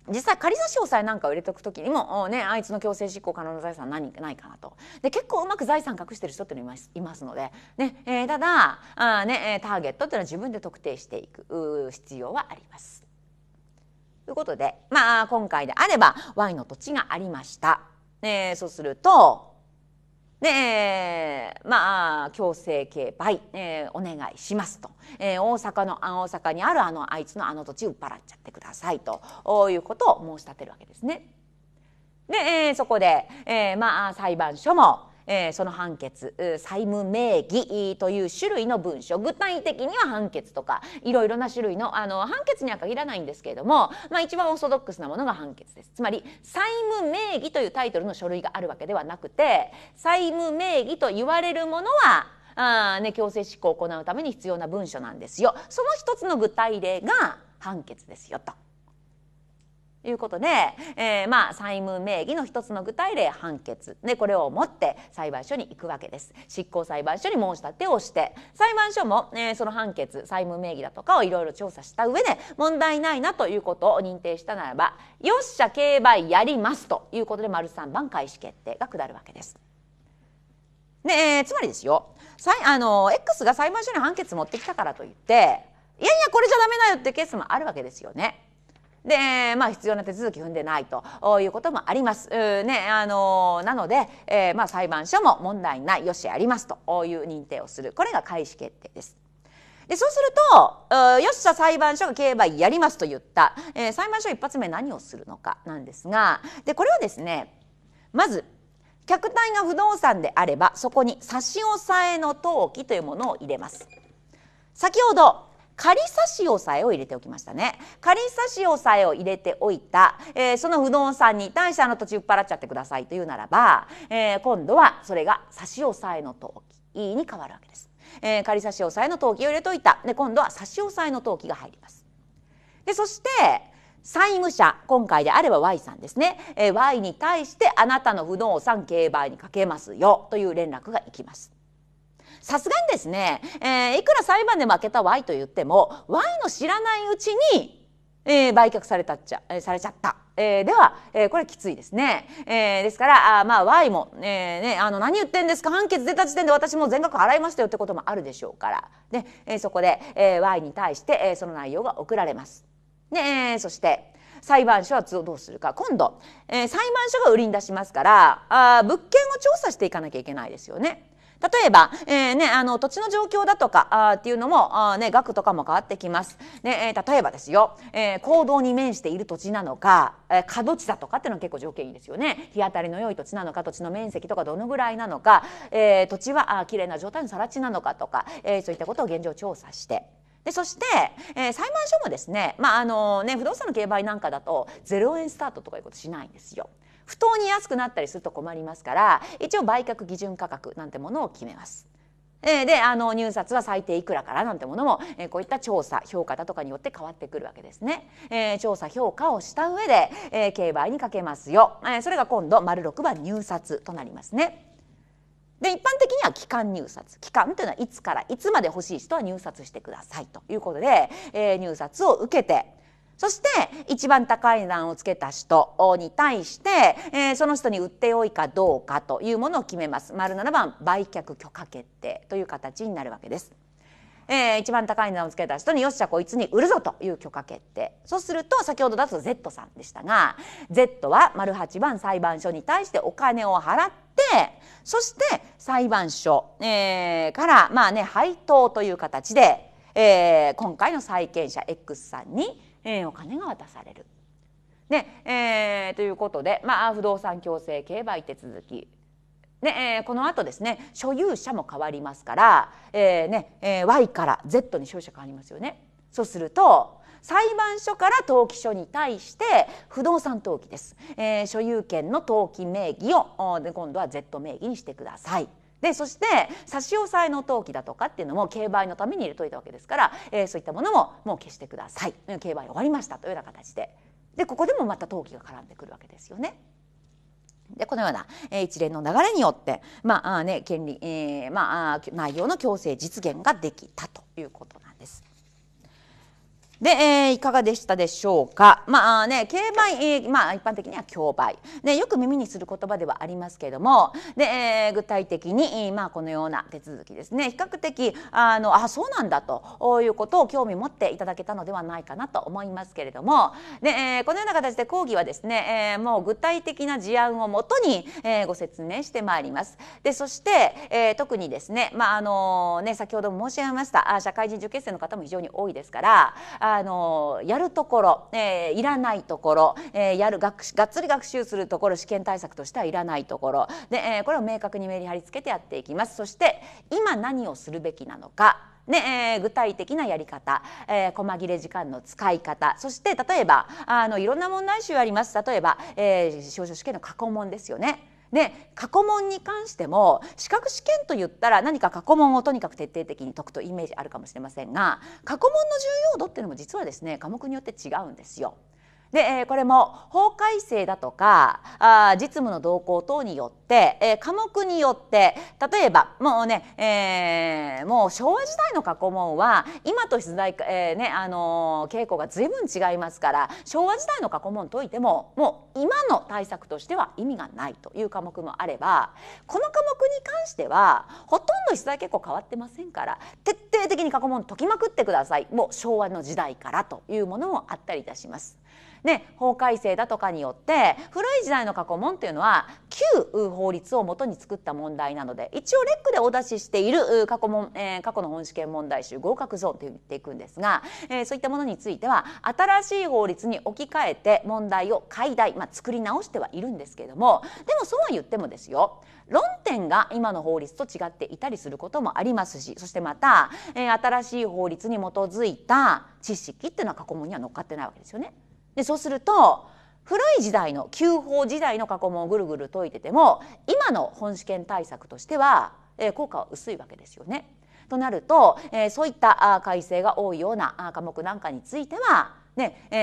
実際仮差し押さえなんかを入れておく時にも、ね、あいつの強制執行可能な財産何ないかなとで結構うまく財産隠してる人っていうのいますいますので、ねえー、ただあ、ね、ターゲットっていうのは自分で特定していく必要はあります。ということで、まあ、今回であれば y の土地がありました。えそうすると、で、まあ、強制競売、えー、お願いしますと、えー、大阪の大阪にあるあのあいつのあの土地売っ払っちゃってくださいということを申し立てるわけですね。で、えー、そこで、えー、まあ裁判所も、えー、その判決債務名義という種類の文書具体的には判決とかいろいろな種類のあの判決には限らないんですけれども、まあ、一番オーソドックスなものが判決です。つまり債務名義というタイトルの書類があるわけではなくて債務名義と言われるものはあ、ね、強制執行を行うために必要な文書なんですよ。その一つの具体例が判決ですよと。いうことで、えー、まあ債務名義の一つの具体例判決でこれを持って裁判所に行くわけです執行裁判所に申し立てをして裁判所も、えー、その判決債務名義だとかをいろいろ調査した上で問題ないなということを認定したならばよっしゃ競売やりますということで丸3番開始決定が下るわけです。で、えー、つまりですよあの X が裁判所に判決持ってきたからといっていやいやこれじゃダメだよってケースもあるわけですよね。で、まあ、必要な手続き踏んでないということもあります。ね、あのなので、えー、まあ、裁判所も問題ないよしありますという認定をするこれが開始決定です。でそうするとよっしゃ裁判所が競売やりますと言った、えー、裁判所一発目何をするのかなんですがでこれはですねまず客体が不動産であればそこに差し押さえの登記というものを入れます。先ほど仮差し押さえを入れておきましたね仮差し押さえを入れておいた、えー、その不動産に対してあの土地売っ払っちゃってくださいというならば、えー、今度はそれが差し押さえの登記に変わるわけです、えー、仮差し押さえの登記を入れといたで今度は差し押さえの登記が入りますでそして債務者今回であれば Y さんですね、えー、Y に対してあなたの不動産競売にかけますよという連絡がいきますさすがにですね、えー、いくら裁判で負けた Y と言っても Y の知らないうちに、えー、売却されたっちゃ、えされちゃった。えー、では、えー、これきついですね。えー、ですから、あまあ、Y も、えー、ね、あの、何言ってんですか判決出た時点で私も全額払いましたよってこともあるでしょうから。ね、えー、そこで、えー、Y に対して、えー、その内容が送られます。ね、えー、そして、裁判所はどうするか今度、えー、裁判所が売りに出しますからあ物件を調査していかなきゃいけないですよね。例えば、えーね、あの土地の状況だとかあっていうのもあ、ね、額とかも変わってきます。ねえー、例えばですよ、えー、行動に面している土地なのか、えー、角地だとかっていうのは結構条件いいですよね。日当たりの良い土地なのか土地の面積とかどのぐらいなのか、えー、土地はあ綺麗な状態の更地なのかとか、えー、そういったことを現状調査して。でそして、えー、裁判所もですね,、まああのね不動産の競売なんかだと0円スタートとかいうことしないんですよ。不当に安くなったりすると困りますから一応売却基準価格なんてものを決めます。であの入札は最低いくらからなんてものもこういった調査評価だとかによって変わってくるわけですね。え調査評価をした上で、え競売にかけますよ、えそれが今度丸6番入札となりますね。で一般的には期間入札期間というのはいつからいつまで欲しい人は入札してくださいということで、え入札を受けてそして一番高い値段をつけた人に対して、えー、その人に売ってよいかどうかというものを決めます。丸七番売却許可決定という形になるわけです。えー、一番高い値段をつけた人によっしゃこいつに売るぞという許可決定そうすると先ほどだと Z さんでしたが Z は丸八番裁判所に対してお金を払ってそして裁判所、えー、からまあね配当という形で、えー、今回の債権者 X さんにえー、お金が渡される。ねえー、ということで、まあ、不動産強制競売手続きね、えー、この後ですね所有者も変わりますから、えーねえー、Y から Z に所有者変わりますよね。そうすると裁判所から登記書に対して不動産登記です、えー、所有権の登記名義を今度は Z 名義にしてください。でそして差し押さえの登記だとかっていうのも競売のために入れといたわけですから、えー、そういったものももう消してください競売終わりましたというような形ででここでもまた登記が絡んでくるわけですよね。でこのような、えー、一連の流れによって、まあね権利えーまあ、内容の強制実現ができたということで、えー、いかがでしたでしょうか。まあね、競売、えー、まあ一般的には競売。ね、よく耳にする言葉ではありますけれども、で、えー、具体的に、まあこのような手続きですね、比較的、あの、あ、そうなんだということを興味持っていただけたのではないかなと思いますけれども、で、えー、このような形で講義はですね、えー、もう具体的な事案をもとに、えー、ご説明してまいります。で、そして、えー、特にですね、まああのね、先ほども申し上げました、あ社会人受験生の方も非常に多いですから、ああのやるところ、えー、いらないところ、えー、やる学がっつり学習するところ試験対策としてはいらないところで、えー、これを明確にメリハリつけてやっていきます。そして今何をするべきなのかねえー、具体的なやり方、えー、細切れ時間の使い方そして例えばあのいろんな問題集あります例えば、えー、少々試験の過去問ですよね。で過去問に関しても資格試験といったら何か過去問をとにかく徹底的に解くというイメージあるかもしれませんが過去問の重要度っていうのも実はですね科目によって違うんですよ。で、えー、これも法改正だとかあ実務の動向等によって、えー、科目によって例えばもうね、えー、もう昭和時代の過去問は今と出題、えーねあのー、傾向が随分違いますから昭和時代の過去問解いてももう今の対策としては意味がないという科目もあればこの科目に関してはほとんど出題結構変わってませんから徹底的に過去問解きまくってくださいもう昭和の時代からというものもあったりいたします。ね、法改正だとかによって古い時代の過去問っていうのは旧法律をもとに作った問題なので一応レックでお出ししている過去問、えー、過去の本試験問題集合格ゾーンと言っていくんですが、えー、そういったものについては新しい法律に置き換えて問題を解題、まあ、作り直してはいるんですけれどもでもそうは言ってもですよ論点が今の法律と違っていたりすることもありますしそしてまた、えー、新しい法律に基づいた知識っていうのは過去問には乗っかってないわけですよね。でそうすると古い時代の旧法時代の過去問をぐるぐる解いてても今の本試験対策としては、えー、効果は薄いわけですよね。となると、えー、そういった改正が多いような科目なんかについてはねえ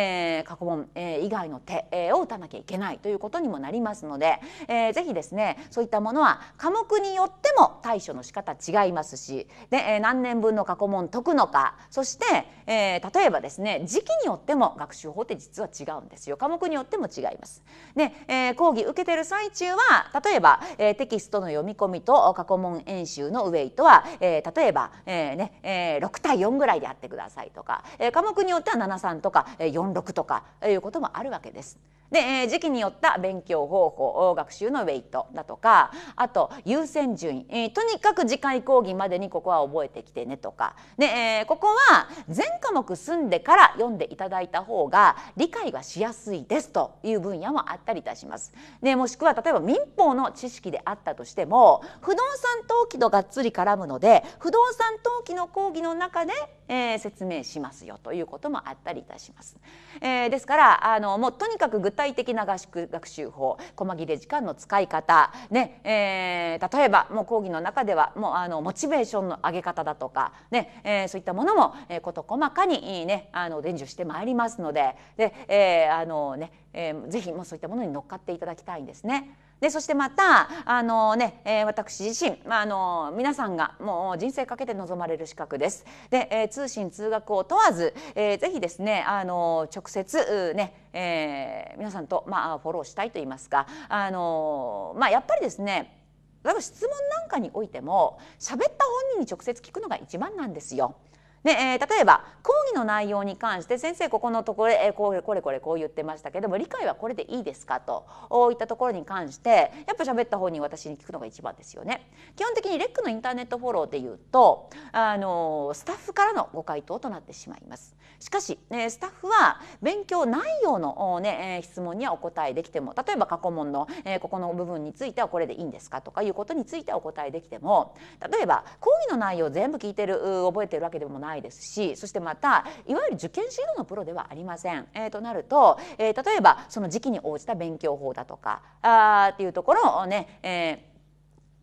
ー、過去問、えー、以外の手、えー、を打たなきゃいけないということにもなりますので、えー、ぜひですねそういったものは科目によっても対処の仕方違いますしで、えー、何年分の過去問解くのかそして、えー、例えばですね時期によっても学習法って実は違うんですよ科目によっても違います。で、えー、講義受けてる最中は例えば、えー、テキストの読み込みと過去問演習のウェイトは、えー、例えば、えーねえー、6対4ぐらいでやってくださいとか、えー、科目によっては73とかか46とかいうこともあるわけです。で、え時期によった勉強方法学習のウェイトだとかあと優先順位、えとにかく次回講義までにここは覚えてきてねとかで、えここは全科目済んでから読んでいただいた方が理解はしやすいですという分野もあったりいたします。でもしくは例えば民法の知識であったとしても不動産登記とがっつり絡むので不動産登記の講義の中で、えー、説明しますよということもあったりいたします。えー、ですからあのもうとにかく具体体的な合宿学習法細切れ時間の使い方、ねえー、例えばもう講義の中ではもうあのモチベーションの上げ方だとかね、ねえー、そういったものも事細かに、いい、ね、あの伝授してまいりますのでで、えーあのねえー、ぜひもうそういったものに乗っかっていただきたいんですね。でそしてまたあのね、えー、私自身、まあ、あの皆さんがもう人生かけて望まれる資格です。で、えー、通信通学を問わず、えー、ぜひですねあの直接ね、えー、皆さんと、まあ、フォローしたいと言いますかあの、まあ、やっぱりですね例えば質問なんかにおいても喋った本人に直接聞くのが一番なんですよ。で、えー、例えば講義の内容に関して先生ここのところ、えー、こうこれこれこう言ってましたけども理解はこれでいいですかといったところに関してやっぱ喋った方に私に聞くのが一番ですよね。基本的にレックのインターネットフォローでいうとあのスタッフからのご回答となってしまいます。しかし、ね、スタッフは勉強内容の、ね、質問にはお答えできても例えば過去問の、えー、ここの部分についてはこれでいいんですかとかいうことについてはお答えできても例えば講義の内容全部聞いてる覚えてるわけでもないないですしそしてまたいわゆる受験指導のプロではありません。えー、となると、えー、例えばその時期に応じた勉強法だとかあっていうところをね、えー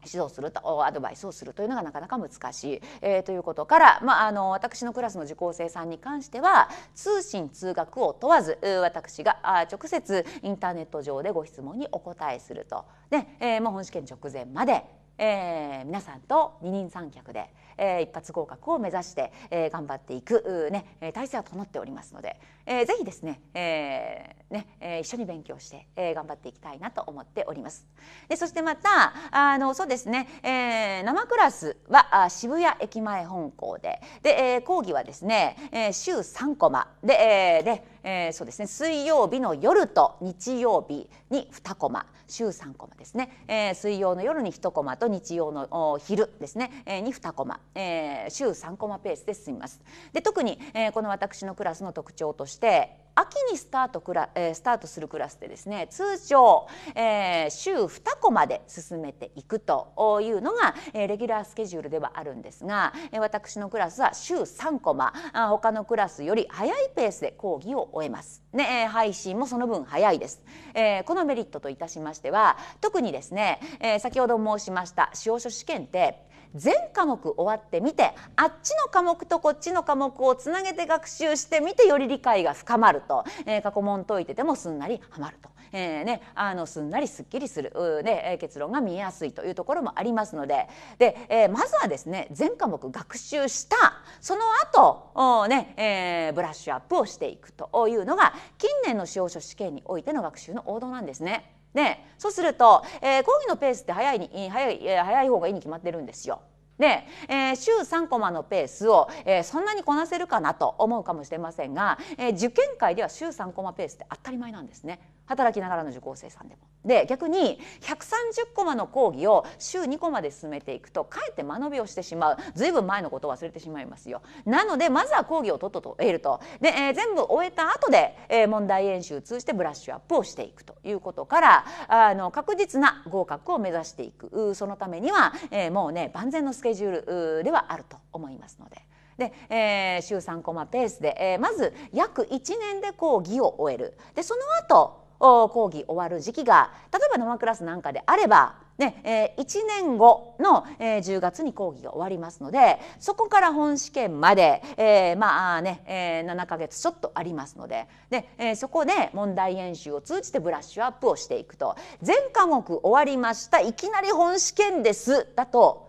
指導するとアドバイスをするというのがなかなか難しい、えー、ということから、まあ、あの私のクラスの受講生さんに関しては通信通学を問わず私が直接インターネット上でご質問にお答えすると、ねえー、もう本試験直前まで、えー、皆さんと二人三脚で。えー、一発合格を目指して、えー、頑張っていく、ね、体制は整っておりますので、えー、ぜひですね,、えー、ね、えー、一緒に勉強して、えー、頑張っていきたいなと思っております。でそしてまたあのそうですね、えー、生クラスはあ渋谷駅前本校でで、えー、講義はですね、えー、週3コマで,、えーでえー、そうですね水曜日の夜と日曜日に2コマ週3コマですね、えー、水曜の夜に1コマと日曜の昼ですね、えー、に2コマえー、週3コマペースで進みます。で特に、えー、この私のクラスの特徴として秋にスタートクラ、えー、スタートするクラスでですね通常、えー、週2コマで進めていくというのが、えー、レギュラースケジュールではあるんですが、えー、私のクラスは週3コマあ他のクラスより早いペースで講義を終えます。ね、えー、配信もその分早いです、えー、このメリットといたしましては特にですね、えー、先ほど申しました司法書試験って全科目終わってみてあっちの科目とこっちの科目をつなげて学習してみてより理解が深まると、えー、過去問解いててもすんなりはまると、えーね、あのすんなりすっきりする、ね、結論が見えやすいというところもありますのでで、えー、まずはですね全科目学習したその後お、ねえー、ブラッシュアップをしていくというのが近年の司法書試験においての学習の王道なんですね。ね、そうすると、えー、講義のペースって早い早い早い方がいいに決まってるんですよ。で、えー、週3コマのペースを、えー、そんなにこなせるかなと思うかもしれませんが、えー、受験会では週3コマペースって当たり前なんですね。働きながらの受講生さんでも。で逆に130コマの講義を週2コマで進めていくとかえって間延びをしてしまうずいぶん前のことを忘れてしまいますよ。なのでまずは講義をとっとと得るとで、えー、全部終えた後で、えー、問題演習通じてブラッシュアップをしていくということからあの確実な合格を目指していくそのためには、えー、もうね万全のスケジュールではあると思いますので。で、えー、週3コマペースで、えー、まず約1年で講義を終えるでその後講義終わる時期が例えば生クラスなんかであれば、ねえー、1年後の、えー、10月に講義が終わりますのでそこから本試験まで、えー、まあね、えー、7ヶ月ちょっとありますのでで、えー、そこで問題演習を通じてブラッシュアップをしていくと全科目終わりましたいきなり本試験ですだと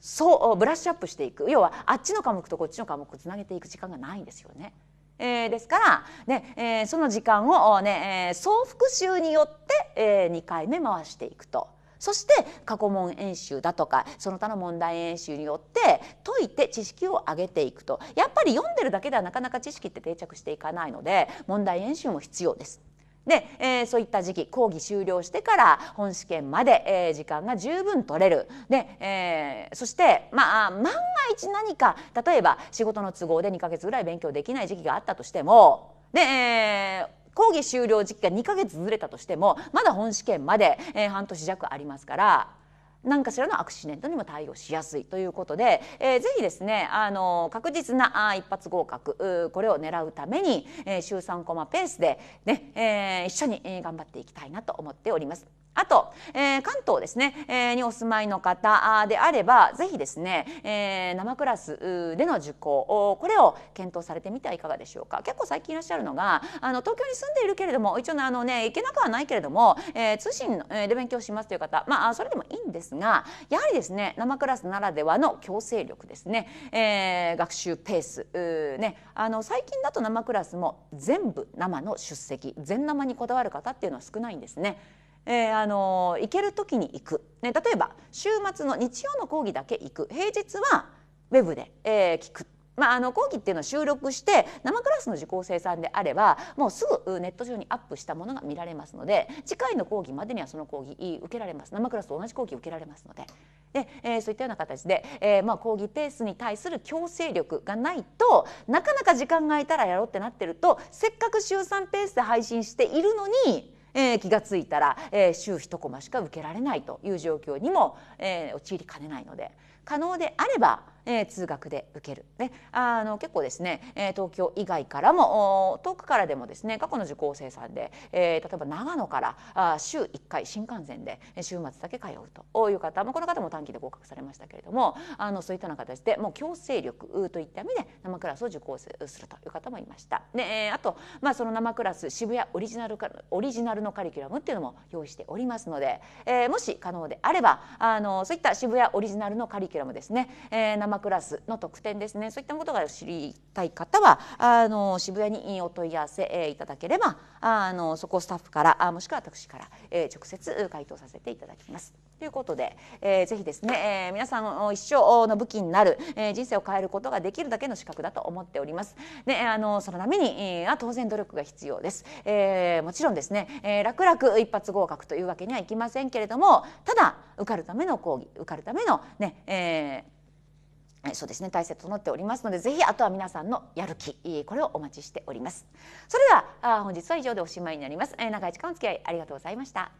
そうブラッシュアップしていく要はあっちの科目とこっちの科目つなげていく時間がないんですよね。えー、ですからね、えー、その時間をね、えー、総復習によって、えー、2回目回していくと。そして過去問演習だとかその他の問題演習によって解いて知識を上げていくとやっぱり読んでるだけではなかなか知識って定着していかないので問題演習も必要です。で、えー、そういった時期講義終了してから本試験まで、えー、時間が十分取れるで、えー、そして、まあ、万が一何か例えば仕事の都合で2ヶ月ぐらい勉強できない時期があったとしてもで、えー、講義終了時期が2ヶ月ずれたとしてもまだ本試験まで、えー、半年弱ありますから何かしらのアクシデントにも対応しやすいということで、えー、ぜひですねあの確実なあ一発合格これを狙うために、えー、週3コマペースでね、ねえー、一緒に頑張っていきたいなと思っております。あと、えー、関東ですね、えー、にお住まいの方であれば、ぜひですね、えー、生クラスでの受講、これを検討されてみてはいかがでしょうか。結構最近いらっしゃるのが、あの東京に住んでいるけれども、一応あのね、行けなくはないけれども、えー、通信で勉強しますという方、まあそれでもいいんですですがやはりですね生クラスならではの強制力ですね、えー、学習ペースーねあの最近だと生クラスも全部生の出席全生にこだわる方っていうのは少ないんですね。えー、あの行ける時に行く、ね、例えば週末の日曜の講義だけ行く平日はウェブで、えー、聞くまあ、あの講義っていうのは収録して生クラスの受講生さんであればもうすぐネット上にアップしたものが見られますので次回の講義までにはその講義受けられます生クラスと同じ講義受けられますのでで、えー、そういったような形で、えー、まあ、講義ペースに対する強制力がないとなかなか時間が空いたらやろうってなってるとせっかく週3ペースで配信しているのにえー、気が付いたら、えー、週1コマしか受けられないという状況にも、えー、陥りかねないので可能であればえー、通学で受ける、ね、あの結構ですね、えー、東京以外からも遠くからでもですね過去の受講生さんで、えー、例えば長野からあ週1回新幹線で週末だけ通うという方あ、この方も短期で合格されましたけれどもあのそういったような形でもう強制力といった意味で生クラスを受講するという方もいました。で、えあと、まあ、その生クラス渋谷オリジナルオリジナルのカリキュラムっていうのも用意しておりますので、えー、もし可能であればあのそういった渋谷オリジナルのカリキュラムですね、えー、生クラスの特典ですねそういったことが知りたい方はあの渋谷にお問い合わせ、えいただければあのそこスタッフからあもしくは私から、えー、直接回答させていただきます。ということで、えー、ぜひですね、えー、皆さん一生の武器になる、えー、人生を変えることができるだけの資格だと思っております。ね、あのそのために、え当然努力が必要です。えー、もちろんですね、えー、楽々一発合格というわけにはいきませんけれども、ただ受かるための講義、受かるためのね、えーそうですね大切となっておりますのでぜひあとは皆さんのやる気これをお待ちしておりますそれでは本日は以上でおしまいになります長い時間お付き合いありがとうございました